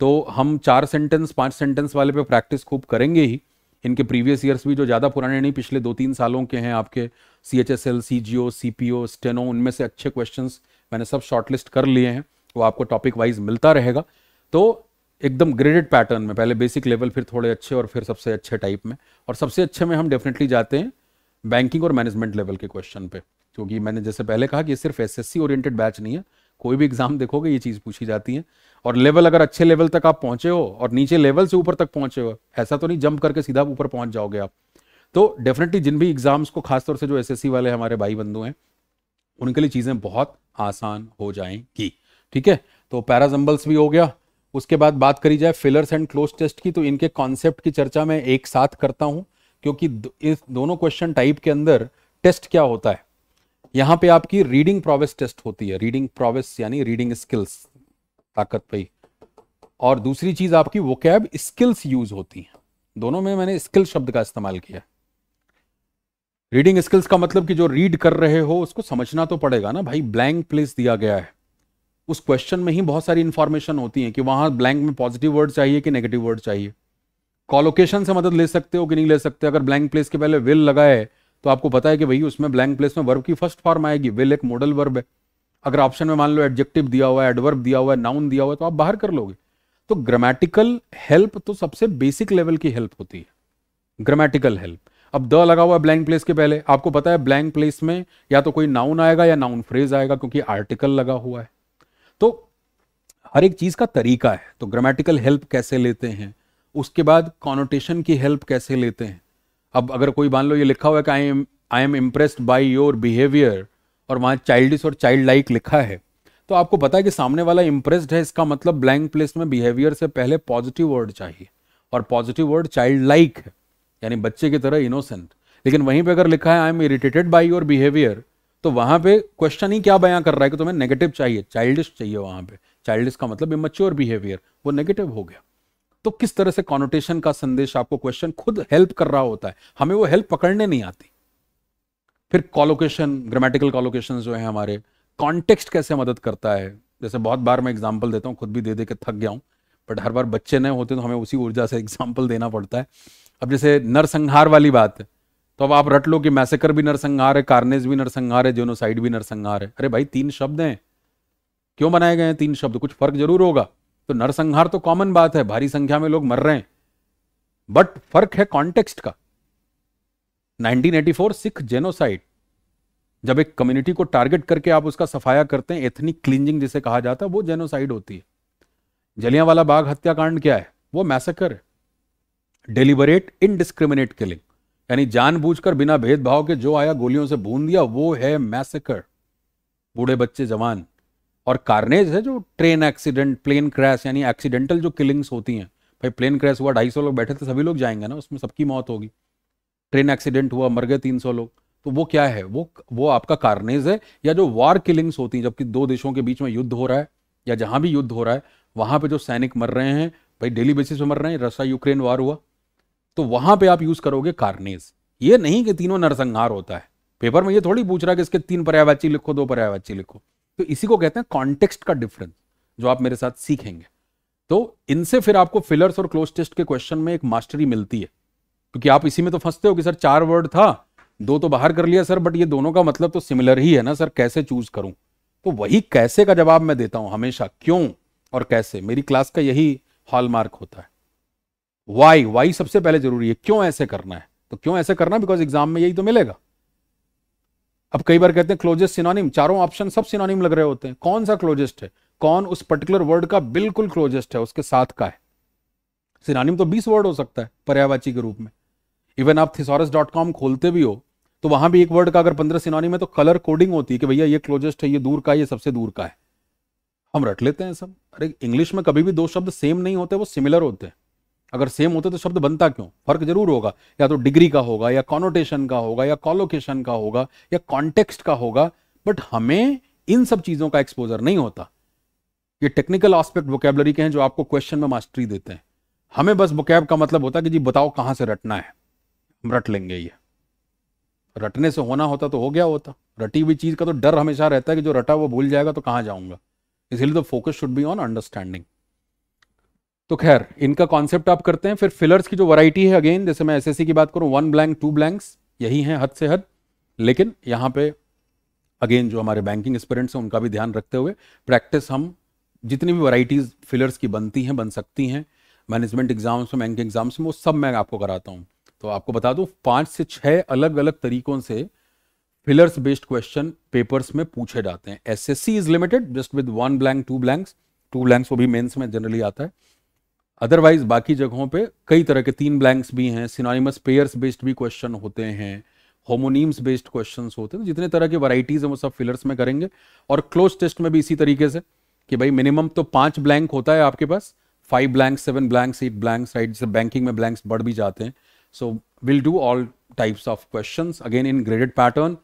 तो हम चार सेंटेंस पांच सेंटेंस वाले पे प्रैक्टिस खूब करेंगे ही इनके प्रीवियस ईयर्स भी जो ज़्यादा पुराने नहीं पिछले दो तीन सालों के हैं आपके C H S L C G O C P O steno उनमें से अच्छे क्वेश्चन मैंने सब शॉर्टलिस्ट कर लिए हैं वो आपको टॉपिक वाइज मिलता रहेगा तो एकदम ग्रेडेड पैटर्न में पहले बेसिक लेवल फिर थोड़े अच्छे और फिर सबसे अच्छे टाइप में और सबसे अच्छे में हम डेफिनेटली जाते हैं बैंकिंग और मैनेजमेंट लेवल के क्वेश्चन पे क्योंकि मैंने जैसे पहले कहा कि ये सिर्फ एस एस ओरिएंटेड बैच नहीं है कोई भी एग्जाम देखोगे ये चीज़ पूछी जाती है और लेवल अगर अच्छे लेवल तक आप पहुंचे हो और नीचे लेवल से ऊपर तक पहुंचे हो ऐसा तो नहीं जंप करके सीधा ऊपर पहुंच जाओगे आप तो डेफिनेटली जिन भी एग्जाम्स को खासतौर से जो एस वाले हमारे भाई बंधु हैं उनके लिए चीज़ें बहुत आसान हो जाएंगी ठीक है तो पैराजम्बल्स भी हो गया उसके बाद बात करी जाए फिलर्स एंड क्लोज टेस्ट की तो इनके कॉन्सेप्ट की चर्चा मैं एक साथ करता हूं क्योंकि इस दोनों क्वेश्चन टाइप के अंदर टेस्ट क्या होता है यहाँ पे आपकी रीडिंग प्रोवेस टेस्ट होती है रीडिंग प्रोवेस यानी रीडिंग स्किल्स ताकत पे और दूसरी चीज आपकी वोकैब स्किल्स यूज होती है दोनों में मैंने स्किल शब्द का इस्तेमाल किया रीडिंग स्किल्स का मतलब कि जो रीड कर रहे हो उसको समझना तो पड़ेगा ना भाई ब्लैंक प्लेस दिया गया है उस क्वेश्चन में ही बहुत सारी इंफॉर्मेशन होती है कि वहां ब्लैंक में पॉजिटिव वर्ड चाहिए कि नेगेटिव वर्ड चाहिए कॉलोकेशन से मदद ले सकते हो कि नहीं ले सकते अगर ब्लैंक प्लेस के पहले विल लगा है तो आपको पता है कि भाई उसमें ब्लैंक प्लेस में वर्ब की फर्स्ट फॉर्म आएगी विल एक मॉडल वर्ब है अगर ऑप्शन में मान लो एडजेक्टिव दिया हुआ है एडवर्ब दिया हुआ है नाउन दिया हुआ है तो आप बाहर कर लोगे तो ग्रामेटिकल हेल्प तो सबसे बेसिक लेवल की हेल्प होती है ग्रामेटिकल हेल्प अब द लगा हुआ है ब्लैंक प्लेस के पहले आपको पता है ब्लैंक प्लेस में या तो कोई नाउन आएगा या नाउन फ्रेज आएगा क्योंकि आर्टिकल लगा हुआ है तो हर एक चीज़ का तरीका है तो ग्रामेटिकल हेल्प कैसे लेते हैं उसके बाद कॉनोटेशन की हेल्प कैसे लेते हैं अब अगर कोई मान लो ये लिखा हुआ है कि I am I am impressed by your behaviour और वहाँ चाइल्डिस और चाइल्ड लाइक लिखा है तो आपको पता है कि सामने वाला इंप्रेस्ड है इसका मतलब ब्लैंक प्लेस में बिहेवियर से पहले पॉजिटिव वर्ड चाहिए और पॉजिटिव वर्ड चाइल्ड लाइक है यानी बच्चे की तरह इनोसेंट लेकिन वहीं पे अगर लिखा है I am irritated by your behaviour तो वहां पे क्वेश्चन ही क्या बयां कर रहा है कि तुम्हें नेगेटिव चाहिए चाइल्डिश चाहिए वहां पे चाइल्डिश का मतलब इमेच्योर बिहेवियर वो नेगेटिव हो गया तो किस तरह से कॉनोटेशन का संदेश आपको क्वेश्चन खुद हेल्प कर रहा होता है हमें वो हेल्प पकड़ने नहीं आती फिर कॉलोकेशन ग्रामेटिकल कॉलोकेशन जो है हमारे कॉन्टेक्स्ट कैसे मदद करता है जैसे बहुत बार मैं एग्जाम्पल देता हूँ खुद भी दे दे के थक गया हूँ बट हर बार बच्चे नए होते तो हमें उसी ऊर्जा से एग्जाम्पल देना पड़ता है अब जैसे नरसंहार वाली बात है तो अब आप रट लो कि मैसेकर भी नरसंहार है कार्नेज भी नरसंहार है जेनोसाइड भी नरसंहार है अरे भाई तीन शब्द हैं क्यों बनाए गए हैं तीन शब्द कुछ फर्क जरूर होगा तो नरसंहार तो कॉमन बात है भारी संख्या में लोग मर रहे हैं बट फर्क है कॉन्टेक्स्ट का 1984 सिख जेनोसाइड जब एक कम्युनिटी को टारगेट करके आप उसका सफाया करते हैं एथनिक क्लिंजिंग जिसे कहा जाता है वो जेनोसाइड होती है जलियां वाला बाग हत्याकांड क्या है वो मैसेकर है डेलीबरेट इनडिस्क्रिमिनेट किलिंग यानी जानबूझकर बिना भेदभाव के जो आया गोलियों से भून दिया वो है मैसेकर बूढ़े बच्चे जवान और कार्नेज है जो ट्रेन एक्सीडेंट प्लेन क्रैश यानी एक्सीडेंटल जो किलिंग्स होती हैं भाई प्लेन क्रैश हुआ ढाई सौ लोग बैठे थे सभी लोग जाएंगे ना उसमें सबकी मौत होगी ट्रेन एक्सीडेंट हुआ मर गए तीन सौ लोग तो वो क्या है वो वो आपका कार्नेज है या जो वॉर किलिंग्स होती हैं जबकि दो देशों के बीच में युद्ध हो रहा है या जहां भी युद्ध हो रहा है वहां पे जो सैनिक मर रहे हैं भाई डेली बेसिस पे मर रहे हैं रशिया यूक्रेन वार हुआ तो वहां पे आप यूज करोगे कारनेस ये नहीं कि तीनों नरसंहार होता है पेपर में ये थोड़ी पूछ रहा है कि इसके तीन पर्यायवाची लिखो दो पर्यायवाची लिखो तो इसी को कहते हैं कॉन्टेक्स्ट का डिफरेंस जो आप मेरे साथ सीखेंगे तो इनसे फिर आपको फिलर्स और क्लोज टेस्ट के क्वेश्चन में एक मास्टरी मिलती है क्योंकि आप इसी में तो फंसते हो कि सर चार वर्ड था दो तो बाहर कर लिया सर बट ये दोनों का मतलब तो सिमिलर ही है ना सर कैसे चूज करूं तो वही कैसे का जवाब मैं देता हूं हमेशा क्यों और कैसे मेरी क्लास का यही हॉलमार्क होता है वाई वाई सबसे पहले जरूरी है क्यों ऐसे करना है तो क्यों ऐसे करना बिकॉज एग्जाम में यही तो मिलेगा अब कई बार कहते हैं क्लोजेस्ट सिनोनिम चारों ऑप्शन सब सिनोनिम लग रहे होते हैं कौन सा क्लोजेस्ट है कौन उस पर्टिकुलर वर्ड का बिल्कुल क्लोजेस्ट है उसके साथ का है सिनोनिम तो 20 वर्ड हो सकता है पर्यावाची के रूप में इवन आप थिसोरस डॉट कॉम खोलते भी हो तो वहां भी एक वर्ड का अगर पंद्रह सिनोनिम है तो कलर कोडिंग होती है कि भैया ये क्लोजेस्ट है ये दूर का ये सबसे दूर का है हम रट लेते हैं सब अरे इंग्लिश में कभी भी दो शब्द सेम नहीं होते वो सिमिलर होते हैं अगर सेम होते तो शब्द बनता क्यों फर्क जरूर होगा या तो डिग्री का होगा या कॉनोटेशन का होगा या कॉलोकेशन का होगा या कॉन्टेक्स्ट का होगा बट हमें इन सब चीज़ों का एक्सपोजर नहीं होता ये टेक्निकल आस्पेक्ट वोकेबलरी के हैं जो आपको क्वेश्चन में मास्टरी देते हैं हमें बस वोकैब का मतलब होता है कि जी बताओ कहाँ से रटना है हम रट लेंगे ये रटने से होना होता तो हो गया होता रटी हुई चीज़ का तो डर हमेशा रहता है कि जो रटा वो भूल जाएगा तो कहां जाऊंगा इसलिए तो focus should be on understanding तो खैर इनका कॉन्सेप्ट आप करते हैं फिर फिलर्स की जो वैरायटी है अगेन जैसे मैं एसएससी की बात करूं वन ब्लैंक टू ब्लैंक्स यही हैं हद से हद लेकिन यहां पे अगेन जो हमारे बैंकिंग एक्सपेरेंट्स हैं उनका भी ध्यान रखते हुए प्रैक्टिस हम जितनी भी वैरायटीज फिलर्स की बनती हैं बन सकती हैं मैनेजमेंट एग्जाम्स में बैंकिंग एग्जाम्स में वो सब मैं आपको कराता हूँ तो आपको बता दूँ पाँच से छः अलग अलग तरीकों से फिलर्स बेस्ड क्वेश्चन पेपर्स में पूछे जाते हैं S S C is limited just with one blank two blanks two blanks वो भी मेन्स में जनरली आता है अदरवाइज बाकी जगहों पे कई तरह के तीन ब्लैंक्स भी हैं सिनोनिमस पेयर्स बेस्ड भी क्वेश्चन होते हैं होमोनीम्स बेस्ड क्वेश्चन होते हैं तो जितने तरह के वराइटीज़ हैं वो सब फिलर्स में करेंगे और क्लोज टेस्ट में भी इसी तरीके से कि भाई मिनिमम तो पांच ब्लैंक होता है आपके पास five blank seven blanks eight blanks right जैसे बैंकिंग में ब्लैंक्स बढ़ भी जाते हैं so will do all types of question again in graded pattern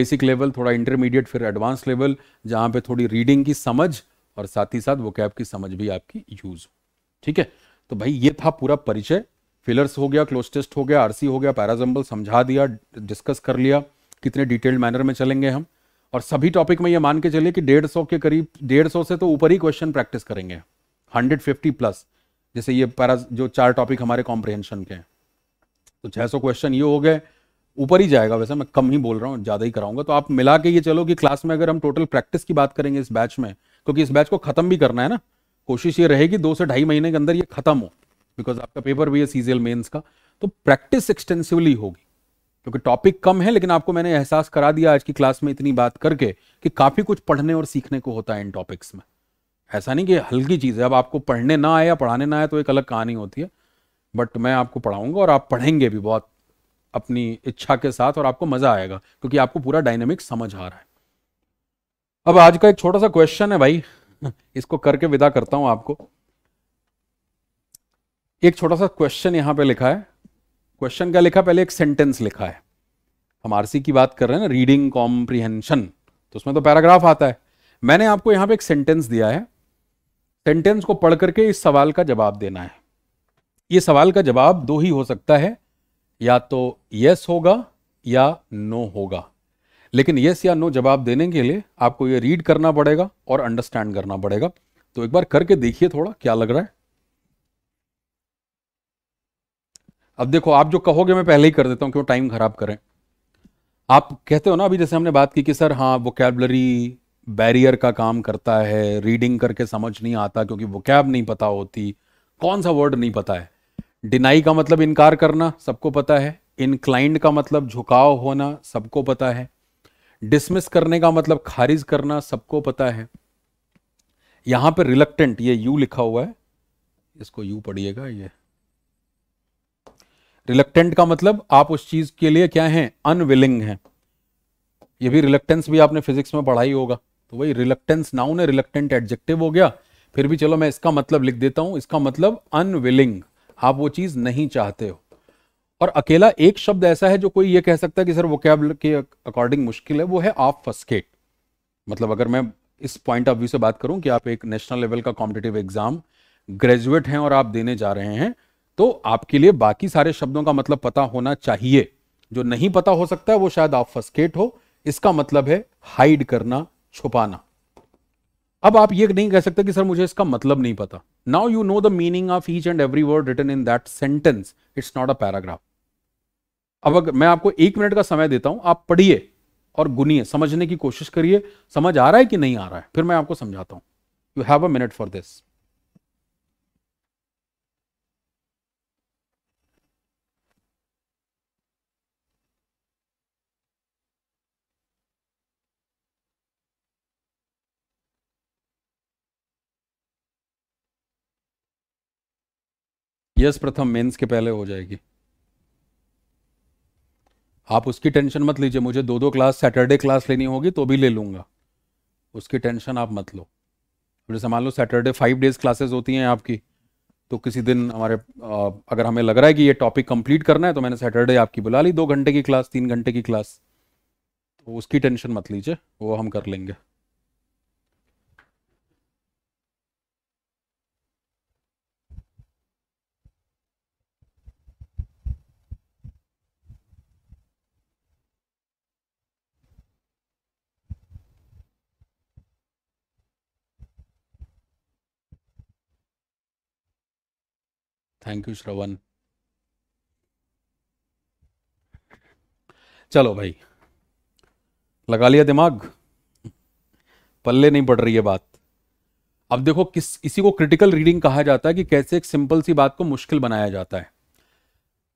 basic level थोड़ा इंटरमीडिएट फिर एडवांस लेवल जहाँ पे थोड़ी रीडिंग की समझ और साथ ही साथ वो कैब की समझ भी आपकी यूज़ हो ठीक है तो भाई ये था पूरा परिचय फिलर्स हो गया क्लोज टेस्ट हो गया आरसी हो गया पैराजम्बल समझा दिया डिस्कस कर लिया कितने डिटेल्ड मैनर में चलेंगे हम और सभी टॉपिक में ये मान के चलिए कि डेढ़ सौ के करीब डेढ़ सौ से तो ऊपर ही क्वेश्चन प्रैक्टिस करेंगे हंड्रेड फिफ्टी प्लस जैसे ये पैरा जो चार टॉपिक हमारे कॉम्प्रिहेंशन के हैं तो छः सौ क्वेश्चन ये हो गए ऊपर ही जाएगा वैसे मैं कम ही बोल रहा हूँ ज़्यादा ही कराऊंगा तो आप मिला के ये चलो कि क्लास में अगर हम टोटल प्रैक्टिस की बात करेंगे इस बैच में क्योंकि इस बैच को खत्म भी करना है ना कोशिश ये रहेगी दो से ढाई महीने के अंदर ये खत्म हो बिकॉज आपका पेपर भी है सीजियल मेन्स का तो प्रैक्टिस एक्सटेंसिवली होगी क्योंकि टॉपिक कम है लेकिन आपको मैंने एहसास करा दिया आज की क्लास में इतनी बात करके कि काफ़ी कुछ पढ़ने और सीखने को होता है इन टॉपिक्स में ऐसा नहीं कि हल्की चीज़ है अब आपको पढ़ने ना आए या पढ़ाने ना आए तो एक अलग कहानी होती है बट मैं आपको पढ़ाऊंगा और आप पढ़ेंगे भी बहुत अपनी इच्छा के साथ और आपको मज़ा आएगा क्योंकि आपको पूरा डायनेमिक समझ आ रहा है अब आज का एक छोटा सा क्वेश्चन है भाई इसको करके विदा करता हूं आपको एक छोटा सा क्वेश्चन यहां पे लिखा है क्वेश्चन क्या लिखा पहले एक सेंटेंस लिखा है हम आरसी की बात कर रहे हैं ना रीडिंग कॉम्प्रिहेंशन तो उसमें तो पैराग्राफ आता है मैंने आपको यहां पे एक सेंटेंस दिया है सेंटेंस को पढ़ करके इस सवाल का जवाब देना है ये सवाल का जवाब दो ही हो सकता है या तो यस होगा या नो होगा लेकिन येस या नो जवाब देने के लिए आपको ये रीड करना पड़ेगा और अंडरस्टैंड करना पड़ेगा तो एक बार करके देखिए थोड़ा क्या लग रहा है अब देखो आप जो कहोगे मैं पहले ही कर देता हूं क्यों टाइम खराब करें आप कहते हो ना अभी जैसे हमने बात की कि सर हाँ वोकेबलरी बैरियर का काम करता है रीडिंग करके समझ नहीं आता क्योंकि वोकैब नहीं पता होती कौन सा वर्ड नहीं पता है डिनाई का मतलब इनकार करना सबको पता है इनक्लाइंड का मतलब झुकाव होना सबको पता है डिसमिस करने का मतलब खारिज करना सबको पता है यहां पर रिलक्टेंट ये यू लिखा हुआ है इसको यू पढ़िएगा ये रिलक्टेंट का मतलब आप उस चीज के लिए क्या हैं अनविलिंग हैं ये भी रिलक्टेंस भी आपने फिजिक्स में पढ़ाई होगा तो वही रिलक्टेंस नाउन है रिलक्टेंट एडजेक्टिव हो गया फिर भी चलो मैं इसका मतलब लिख देता हूं इसका मतलब अनविलिंग आप वो चीज नहीं चाहते हो और अकेला एक शब्द ऐसा है जो कोई ये कह सकता है कि सर वो कैब के अकॉर्डिंग मुश्किल है वो है आप फस्केट मतलब अगर मैं इस पॉइंट ऑफ व्यू से बात करूं कि आप एक नेशनल लेवल का कॉम्पिटेटिव एग्जाम ग्रेजुएट हैं और आप देने जा रहे हैं तो आपके लिए बाकी सारे शब्दों का मतलब पता होना चाहिए जो नहीं पता हो सकता है वो शायद आप फस्केट हो इसका मतलब है हाइड करना छुपाना अब आप ये नहीं कह सकते कि सर मुझे इसका मतलब नहीं पता now you know the meaning of each and every word written in that sentence it's not a paragraph अब अगर मैं आपको एक मिनट का समय देता हूं आप पढ़िए और गुनिए समझने की कोशिश करिए समझ आ रहा है कि नहीं आ रहा है फिर मैं आपको समझाता हूं you have a minute for this yes प्रथम मेंस के पहले हो जाएगी आप उसकी टेंशन मत लीजिए मुझे दो दो क्लास सैटरडे क्लास लेनी होगी तो भी ले लूँगा उसकी टेंशन आप मत लो जैसे मान लो सैटरडे फाइव डेज क्लासेस होती हैं आपकी तो किसी दिन हमारे अगर हमें लग रहा है कि ये टॉपिक कंप्लीट करना है तो मैंने सैटरडे आपकी बुला ली दो घंटे की क्लास तीन घंटे की क्लास तो उसकी टेंशन मत लीजिए वो हम कर लेंगे थैंक यू श्रवण चलो भाई लगा लिया दिमाग पल्ले नहीं पड़ रही है बात अब देखो किस इसी को क्रिटिकल रीडिंग कहा जाता है कि कैसे एक सिंपल सी बात को मुश्किल बनाया जाता है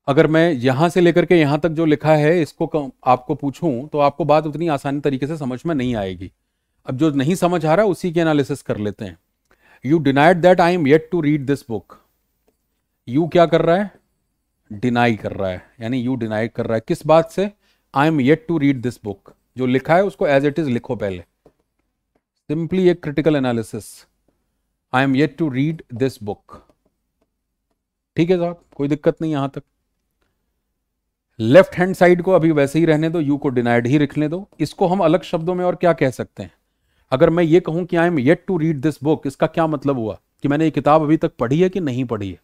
अगर मैं यहां से लेकर के यहां तक जो लिखा है इसको आपको पूछूं तो आपको बात उतनी आसानी तरीके से समझ में नहीं आएगी अब जो नहीं समझ आ रहा उसी की एनालिसिस कर लेते हैं you denied that I am yet to read this book you क्या कर रहा है डिनाई कर रहा है यानी यू डिनाई कर रहा है किस बात से I am yet to read this book जो लिखा है उसको एज इट इज लिखो पहले सिंपली एक critical analysis I am yet to read this book ठीक है साहब कोई दिक्कत नहीं यहां तक लेफ्ट हैंड साइड को अभी वैसे ही रहने दो यू को डिनाइड ही लिखने दो इसको हम अलग शब्दों में और क्या कह सकते हैं अगर मैं ये कहूं कि I am yet to read this book इसका क्या मतलब हुआ कि मैंने ये किताब अभी तक पढ़ी है कि नहीं पढ़ी है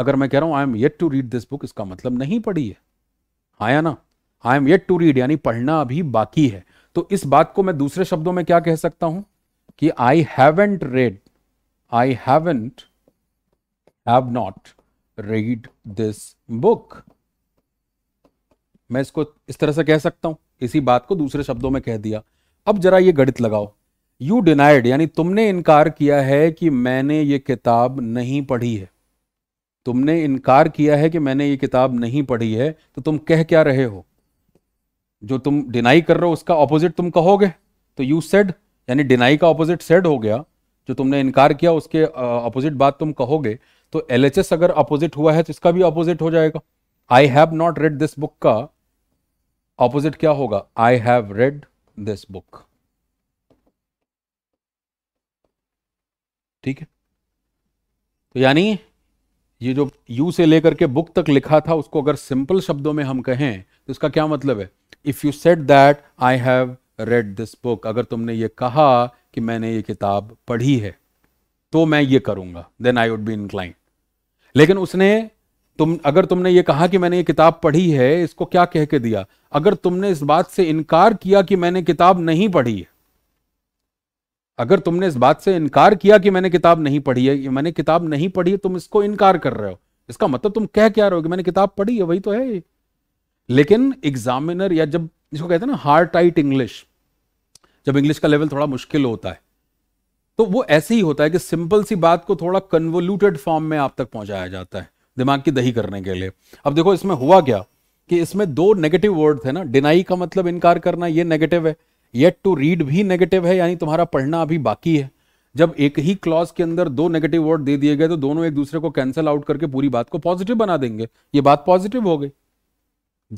अगर मैं कह रहा हूं I am yet to read this book इसका मतलब नहीं पढ़ी है आया हाँ ना I am yet to read यानी पढ़ना अभी बाकी है तो इस बात को मैं दूसरे शब्दों में क्या कह सकता हूं कि I haven't read I haven't have not read this book मैं इसको इस तरह से कह सकता हूं इसी बात को दूसरे शब्दों में कह दिया अब जरा ये गणित लगाओ यू डिनाइड यानी तुमने इनकार किया है कि मैंने ये किताब नहीं पढ़ी है तुमने इनकार किया है कि मैंने ये किताब नहीं पढ़ी है तो तुम कह क्या रहे हो जो तुम डिनाई कर रहे हो उसका ऑपोजिट तुम कहोगे तो यू सेड यानी डिनाई का ऑपोजिट सेड हो गया जो तुमने इनकार किया उसके ऑपोजिट बात तुम कहोगे तो एल अगर अपोजिट हुआ है तो इसका भी ऑपोजिट हो जाएगा I have not read this book का ऑपोजिट क्या होगा I have read this book ठीक है तो यानी ये जो यू से लेकर के बुक तक लिखा था उसको अगर सिंपल शब्दों में हम कहें तो इसका क्या मतलब है if you said that I have read this book अगर तुमने ये कहा कि मैंने ये किताब पढ़ी है तो मैं ये करूंगा then I would be incline लेकिन उसने तुम अगर तुमने ये कहा कि मैंने ये किताब पढ़ी है इसको क्या कह के दिया अगर तुमने इस बात से इनकार किया कि मैंने किताब नहीं पढ़ी है अगर तुमने इस बात से इनकार किया कि मैंने किताब नहीं पढ़ी है मैंने किताब नहीं पढ़ी तुम इसको इनकार कर रहे हो इसका मतलब तुम कह क्या रहे हो कि मैंने किताब पढ़ी है वही तो है लेकिन एग्जामिनर या जब जिसको कहते हैं ना हार्ड टाइट इंग्लिश जब इंग्लिश का लेवल थोड़ा मुश्किल होता है तो वो ऐसे ही होता है कि सिंपल सी बात को थोड़ा कन्वोल्यूटेड फॉर्म में आप तक पहुंचाया जाता है दिमाग की दही करने के लिए अब देखो इसमें हुआ क्या कि इसमें दो नेगेटिव वर्ड थे ना डिनाई का मतलब इनकार करना ये नेगेटिव है येट टू रीड भी नेगेटिव है यानी तुम्हारा पढ़ना अभी बाकी है जब एक ही क्लॉज के अंदर दो नेगेटिव वर्ड दे दिए गए तो दोनों एक दूसरे को कैंसिल आउट करके पूरी बात को पॉजिटिव बना देंगे ये बात पॉजिटिव हो गई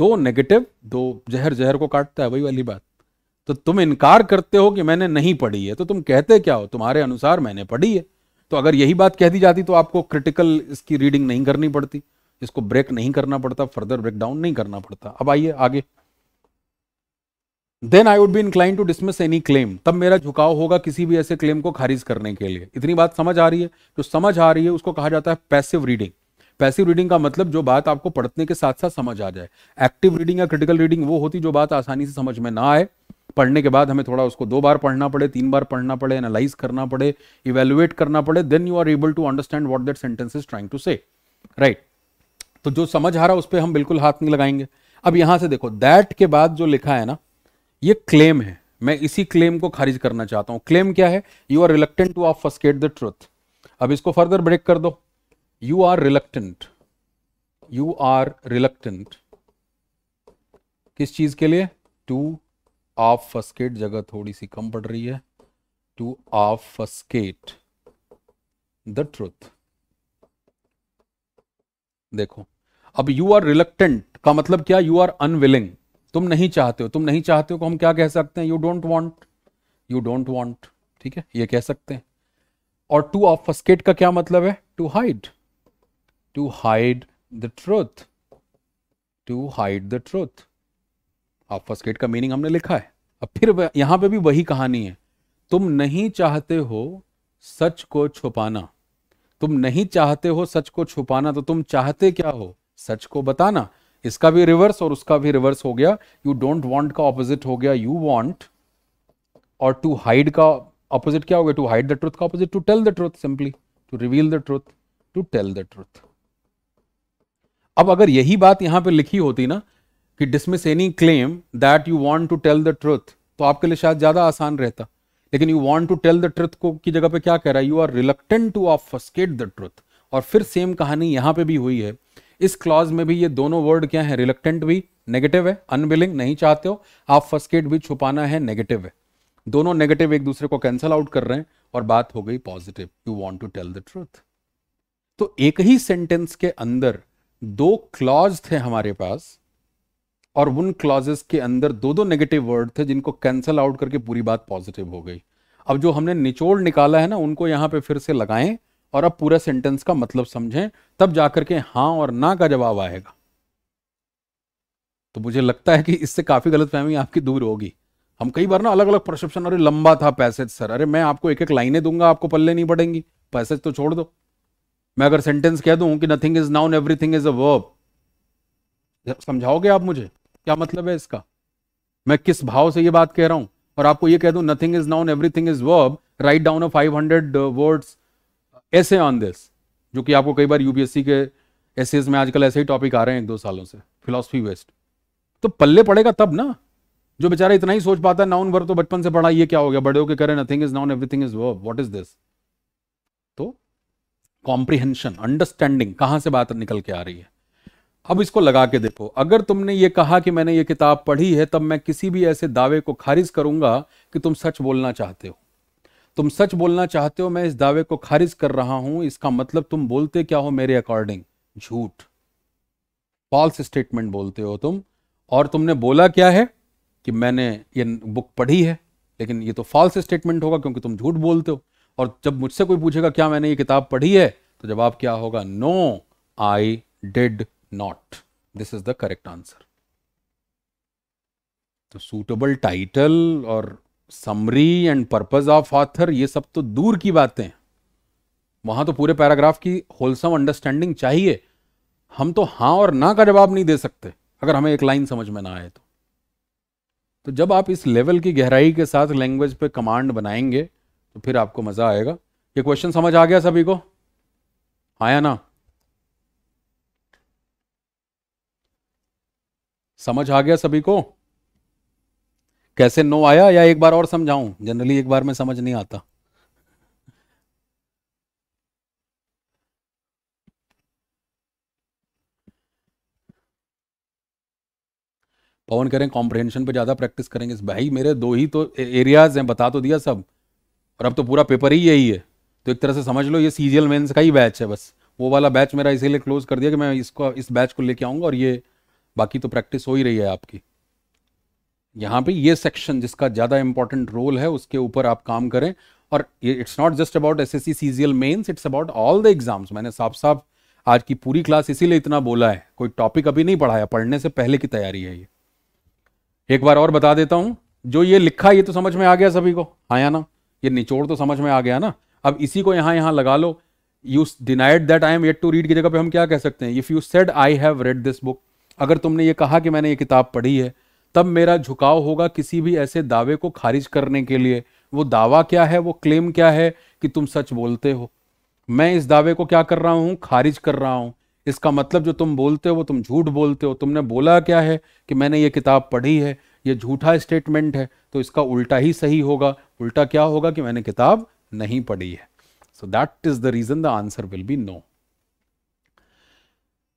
दो नेगेटिव दो जहर जहर को काटता है वही वाली बात तो तुम इनकार करते हो कि मैंने नहीं पढ़ी है तो तुम कहते क्या हो तुम्हारे अनुसार मैंने पढ़ी है तो अगर यही बात कह दी जाती तो आपको क्रिटिकल इसकी रीडिंग नहीं करनी पड़ती इसको ब्रेक नहीं करना पड़ता फर्दर ब्रेक डाउन नहीं करना पड़ता अब आइए आगे then I would be incline to dismiss any claim तब मेरा झुकाव होगा किसी भी ऐसे क्लेम को खारिज करने के लिए इतनी बात समझ आ रही है जो समझ आ रही है उसको कहा जाता है पैसिव रीडिंग पैसिव रीडिंग का मतलब जो बात आपको पढ़ने के साथ साथ समझ आ जाए एक्टिव रीडिंग या क्रिटिकल रीडिंग वो होती जो बात आसानी से समझ में ना आए पढ़ने के बाद हमें थोड़ा उसको दो बार पढ़ना पड़े तीन बार पढ़ना पड़े एनालाइज करना पड़े इवेल्युएट करना पड़े then you are able to understand what that sentence is trying to say right तो जो समझ आ रहा है उस पर हम बिल्कुल हाथ नहीं लगाएंगे अब यहां से देखो दैट के बाद जो लिखा है ना ये क्लेम है मैं इसी क्लेम को खारिज करना चाहता हूं क्लेम क्या है you are reluctant to obfuscate the truth अब इसको फर्दर ब्रेक कर दो you are reluctant you are reluctant किस चीज के लिए टू ऑफ फर्स्ट जगह थोड़ी सी कम पड़ रही है to obfuscate the truth देखो अब यू आर रिलेक्टेंट का मतलब क्या यू आर अनविलिंग तुम नहीं चाहते हो तुम नहीं चाहते हो को हम क्या कह सकते हैं you don't want you don't want ठीक है ये कह सकते हैं और टू ऑफस्केट का क्या मतलब है to hide to hide the truth to hide the truth obfuscate का मीनिंग हमने लिखा है अब फिर यहां पे भी वही कहानी है तुम नहीं चाहते हो सच को छुपाना तुम नहीं चाहते हो सच को छुपाना तो तुम चाहते क्या हो सच को बताना इसका भी रिवर्स और उसका भी रिवर्स हो गया यू डोंट वांट का ऑपोजिट हो गया यू वांट और टू हाइड का ऑपोजिट क्या हो गया टू हाइड द ट्रुथ का opposite to tell the truth simply to reveal the truth to tell the truth अब अगर यही बात यहां पे लिखी होती ना कि dismiss any claim that you want to tell the truth तो आपके लिए शायद ज्यादा आसान रहता लेकिन you want to tell the truth को की जगह पे क्या कह रहा है यू आर रिलकटेंट टू ऑफ द ट्रुथ और फिर सेम कहानी यहां पे भी हुई है इस क्लॉज में भी ये दोनों वर्ड क्या है रिलेक्टेंट भी नेगेटिव है अनविलिंग नहीं चाहते हो आप फर्स्ट भी छुपाना है नेगेटिव है दोनों नेगेटिव एक दूसरे को कैंसिल आउट कर रहे हैं और बात हो गई positive you want to tell the truth तो एक ही सेंटेंस के अंदर दो क्लॉज थे हमारे पास और उन क्लॉजेस के अंदर दो दो नेगेटिव वर्ड थे जिनको कैंसल आउट करके पूरी बात पॉजिटिव हो गई अब जो हमने निचोड़ निकाला है ना उनको यहां पे फिर से लगाएं और अब पूरा सेंटेंस का मतलब समझें तब जाकर के हां और ना का जवाब आएगा तो मुझे लगता है कि इससे काफ़ी गलतफहमी आपकी दूर होगी हम कई बार ना अलग अलग प्रसप्शन अरे लंबा था पैसेज सर अरे मैं आपको एक एक लाइनें दूंगा आपको पल्ले नहीं पड़ेंगी पैसेज तो छोड़ दो मैं अगर सेंटेंस कह दूं कि nothing is noun everything is a verb समझाओगे आप मुझे क्या मतलब है इसका मैं किस भाव से ये बात कह रहा हूं और आपको ये कह दूं nothing is noun everything is verb write down a 500 words essay on this जो कि आपको कई बार यूपीएससी के एस में आजकल ऐसे ही टॉपिक आ रहे हैं एक दो सालों से फिलोसफी वेस्ट तो पल्ले पड़ेगा तब ना जो बेचारा इतना ही सोच पाता है नाउन वर्ब तो बचपन से पढ़ा ये क्या हो गया बड़े होकर करें nothing is noun everything is verb what is this तो कॉम्प्रिहेंशन अंडरस्टैंडिंग कहां से बात निकल के आ रही है अब इसको लगा के देखो अगर तुमने ये कहा कि मैंने ये किताब पढ़ी है तब मैं किसी भी ऐसे दावे को खारिज करूंगा कि तुम सच बोलना चाहते हो तुम सच बोलना चाहते हो मैं इस दावे को खारिज कर रहा हूं इसका मतलब तुम बोलते क्या हो मेरे अकॉर्डिंग झूठ फॉल्स स्टेटमेंट बोलते हो तुम और तुमने बोला क्या है कि मैंने ये बुक पढ़ी है लेकिन ये तो फॉल्स स्टेटमेंट होगा क्योंकि तुम झूठ बोलते हो और जब मुझसे कोई पूछेगा क्या मैंने ये किताब पढ़ी है तो जवाब क्या होगा no I did not this is the correct answer तो सूटेबल टाइटल और summary and purpose of author ये सब तो दूर की बातें वहां तो पूरे पैराग्राफ की होलसम अंडरस्टैंडिंग चाहिए हम तो हां और ना का जवाब नहीं दे सकते अगर हमें एक लाइन समझ में ना आए तो तो जब आप इस लेवल की गहराई के साथ लैंग्वेज पे कमांड बनाएंगे तो फिर आपको मजा आएगा ये क्वेश्चन समझ आ गया सभी को आया ना समझ आ गया सभी को कैसे नो आया या एक बार और समझाऊं जनरली एक बार में समझ नहीं आता पवन करें कॉम्प्रिहेंशन पे ज़्यादा प्रैक्टिस करेंगे भाई मेरे दो ही तो एरियाज हैं बता तो दिया सब और अब तो पूरा पेपर ही यही है तो एक तरह से समझ लो ये सीजियल मेंस का ही बैच है बस वो वाला बैच मेरा इसीलिए क्लोज कर दिया कि मैं इसको इस बैच को लेके आऊंगा और ये बाकी तो प्रैक्टिस हो ही रही है आपकी यहाँ पे ये सेक्शन जिसका ज़्यादा इंपॉर्टेंट रोल है उसके ऊपर आप काम करें और it's not just about S S C C G L mains it's about all the exams मैंने साफ साफ आज की पूरी क्लास इसीलिए इतना बोला है कोई टॉपिक अभी नहीं पढ़ाया पढ़ने से पहले की तैयारी है ये एक बार और बता देता हूँ जो ये लिखा ये तो समझ में आ गया सभी को हाँ या ना ये निचोड़ तो समझ में आ गया ना अब इसी को यहाँ यहाँ लगा लो you denied that I am yet to read की जगह पे हम क्या कह सकते हैं if you said I have read this book अगर तुमने ये कहा कि मैंने ये किताब पढ़ी है तब मेरा झुकाव होगा किसी भी ऐसे दावे को खारिज करने के लिए वो दावा क्या है वो क्लेम क्या है कि तुम सच बोलते हो मैं इस दावे को क्या कर रहा हूँ खारिज कर रहा हूँ इसका मतलब जो तुम बोलते हो वो तुम झूठ बोलते हो तुमने बोला क्या है कि मैंने ये किताब पढ़ी है ये झूठा स्टेटमेंट है तो इसका उल्टा ही सही होगा उल्टा क्या होगा कि मैंने किताब नहीं पढ़ी है so that is the reason the answer will be no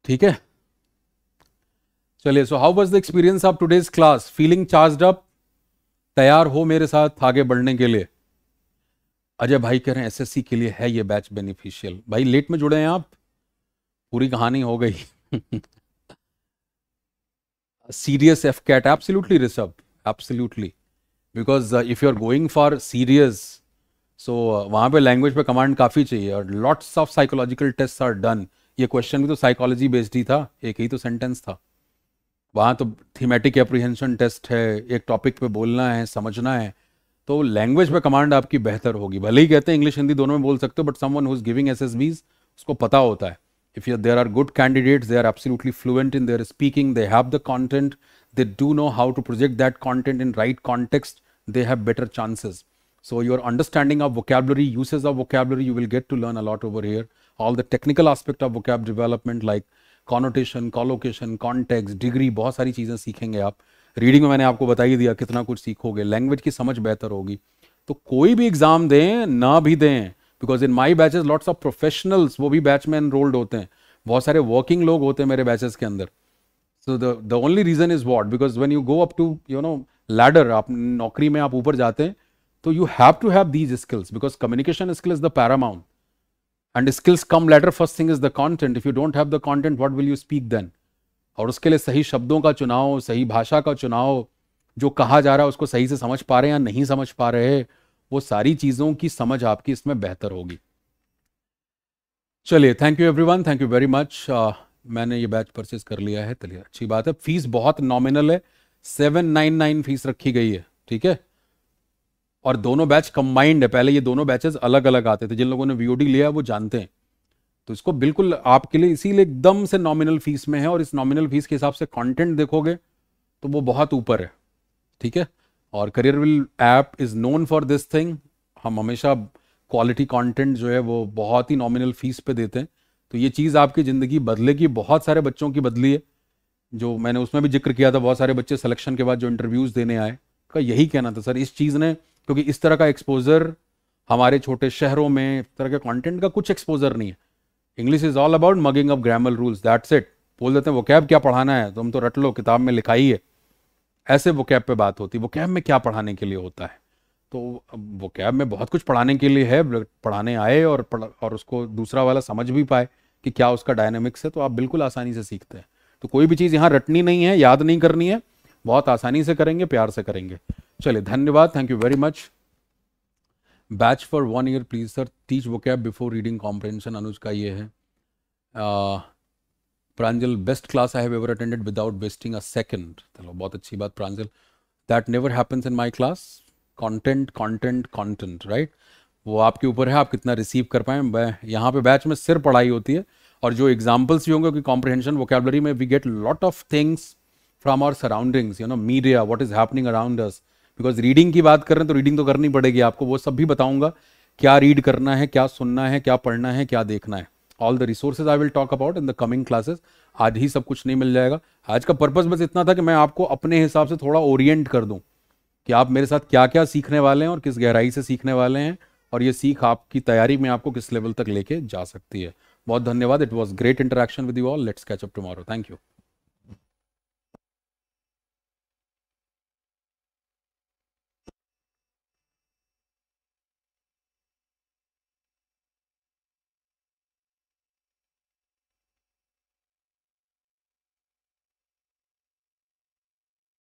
ठीक है चलिए so how was the experience of today's class feeling charge up तैयार हो मेरे साथ आगे बढ़ने के लिए अजय भाई कह रहे हैं एस के लिए है ये बैच बेनिफिशियल भाई लेट में जुड़े हैं आप पूरी कहानी हो गई serious F CAT absolutely Absolutely. Because because if you are going for serious so वहां पे लैंग्वेज पे कमांड काफ़ी चाहिए और lots of psychological test are done ये क्वेश्चन भी तो साइकोलॉजी बेस्ड ही था एक ही तो सेंटेंस था वहाँ तो थीमेटिक एप्रीहेंशन टेस्ट है एक टॉपिक पे बोलना है समझना है तो लैंग्वेज पे कमांड आपकी बेहतर होगी भले ही कहते हैं इंग्लिश हिंदी दोनों में बोल सकते हो but someone who is giving S S Bs उसको पता होता है if you there are good candidates they are absolutely fluent in their speaking they have the content they do know how to project that content in right context they have better chances so your understanding of vocabulary, usage of vocabulary, you will get to learn a lot over here all the technical technical of vocab development like like connotation collocation context degree बहुत सारी चीज़ें सीखेंगे आप reading में मैंने आपको बता ही दिया कितना कुछ सीखोगे लैंग्वेज की समझ बेहतर होगी तो कोई भी एग्ज़ाम दें ना भी दें because in my batches lots of professionals वो भी बैच में एनरोल्ड होते हैं बहुत सारे वर्किंग लोग होते हैं मेरे बैचेस के अंदर so the only reason is what because when you go up to you know ladder आप नौकरी में आप ऊपर जाते हैं तो you have to have these skills because communication skill is the paramount and skills come later first thing is the content if you don't have the content what will you speak then और उसके लिए सही शब्दों का चुनाव सही भाषा का चुनाव जो कहा जा रहा है उसको सही से समझ पा रहे हैं या नहीं समझ पा रहे वो सारी चीज़ों की समझ आपकी इसमें बेहतर होगी चलिए thank you everyone thank you very much मैंने ये बैच परचेज कर लिया है चलिए अच्छी बात है फीस बहुत नॉमिनल है सेवन नाइन नाइन फीस रखी गई है ठीक है और दोनों बैच कंबाइंड है पहले ये दोनों बैचेस अलग अलग आते थे जिन लोगों ने वीओडी लिया है वो जानते हैं तो इसको बिल्कुल आपके लिए इसीलिए एकदम से नॉमिनल फीस में है और इस नॉमिनल फीस के हिसाब से कंटेंट देखोगे तो वो बहुत ऊपर है ठीक है और career will app is known for this thing हम हमेशा क्वालिटी कंटेंट जो है वो बहुत ही नॉमिनल फीस पे देते हैं तो ये चीज़ आपकी ज़िंदगी बदलेगी बहुत सारे बच्चों की बदली है जो मैंने उसमें भी जिक्र किया था बहुत सारे बच्चे सिलेक्शन के बाद जो इंटरव्यूज़ देने आए का यही कहना था सर इस चीज़ ने क्योंकि इस तरह का एक्सपोजर हमारे छोटे शहरों में इस तरह के कंटेंट का कुछ एक्सपोजर नहीं है English is all about mugging up grammar rules that's it बोल देते हैं वो कैब क्या पढ़ाना है तुम तो रट लो किताब में लिखा ही है ऐसे वो कैब पर बात होती है वो कैब में क्या पढ़ाने के लिए होता है तो वो कैब में बहुत कुछ पढ़ाने के लिए है पढ़ाने आए और और उसको दूसरा वाला समझ भी पाए कि क्या उसका डायनेमिक्स है तो आप बिल्कुल आसानी से सीखते हैं तो कोई भी चीज़ यहाँ रटनी नहीं है याद नहीं करनी है बहुत आसानी से करेंगे प्यार से करेंगे चलिए धन्यवाद thank you very much batch for one year please sir teach vocab before reading comprehension Anuj का ये है Pranjal best class I have ever attended without wasting a second चलो बहुत अच्छी बात Pranjal that never happens in my class content content content right वो आपके ऊपर है आप कितना रिसीव कर पाए यहाँ पे बैच में सिर्फ पढ़ाई होती है और जो एग्जाम्पल्स भी होंगे क्योंकि कॉम्प्रिहेंशन वोकेबलरी में we get lot of things from our surroundings you know media what is happening around us because reading की बात कर रहे हैं तो रीडिंग तो करनी पड़ेगी आपको वो सब भी बताऊंगा क्या रीड करना है क्या सुनना है क्या पढ़ना है क्या देखना है all the resources I will talk about in the coming classes आज ही सब कुछ नहीं मिल जाएगा आज का पर्पज बस इतना था कि मैं आपको अपने हिसाब से थोड़ा ओरिएंट कर दूं कि आप मेरे साथ क्या क्या सीखने वाले हैं और किस गहराई से सीखने वाले हैं और ये सीख आपकी तैयारी में आपको किस लेवल तक लेके जा सकती है बहुत धन्यवाद it was great interaction with you all let's catch up tomorrow thank you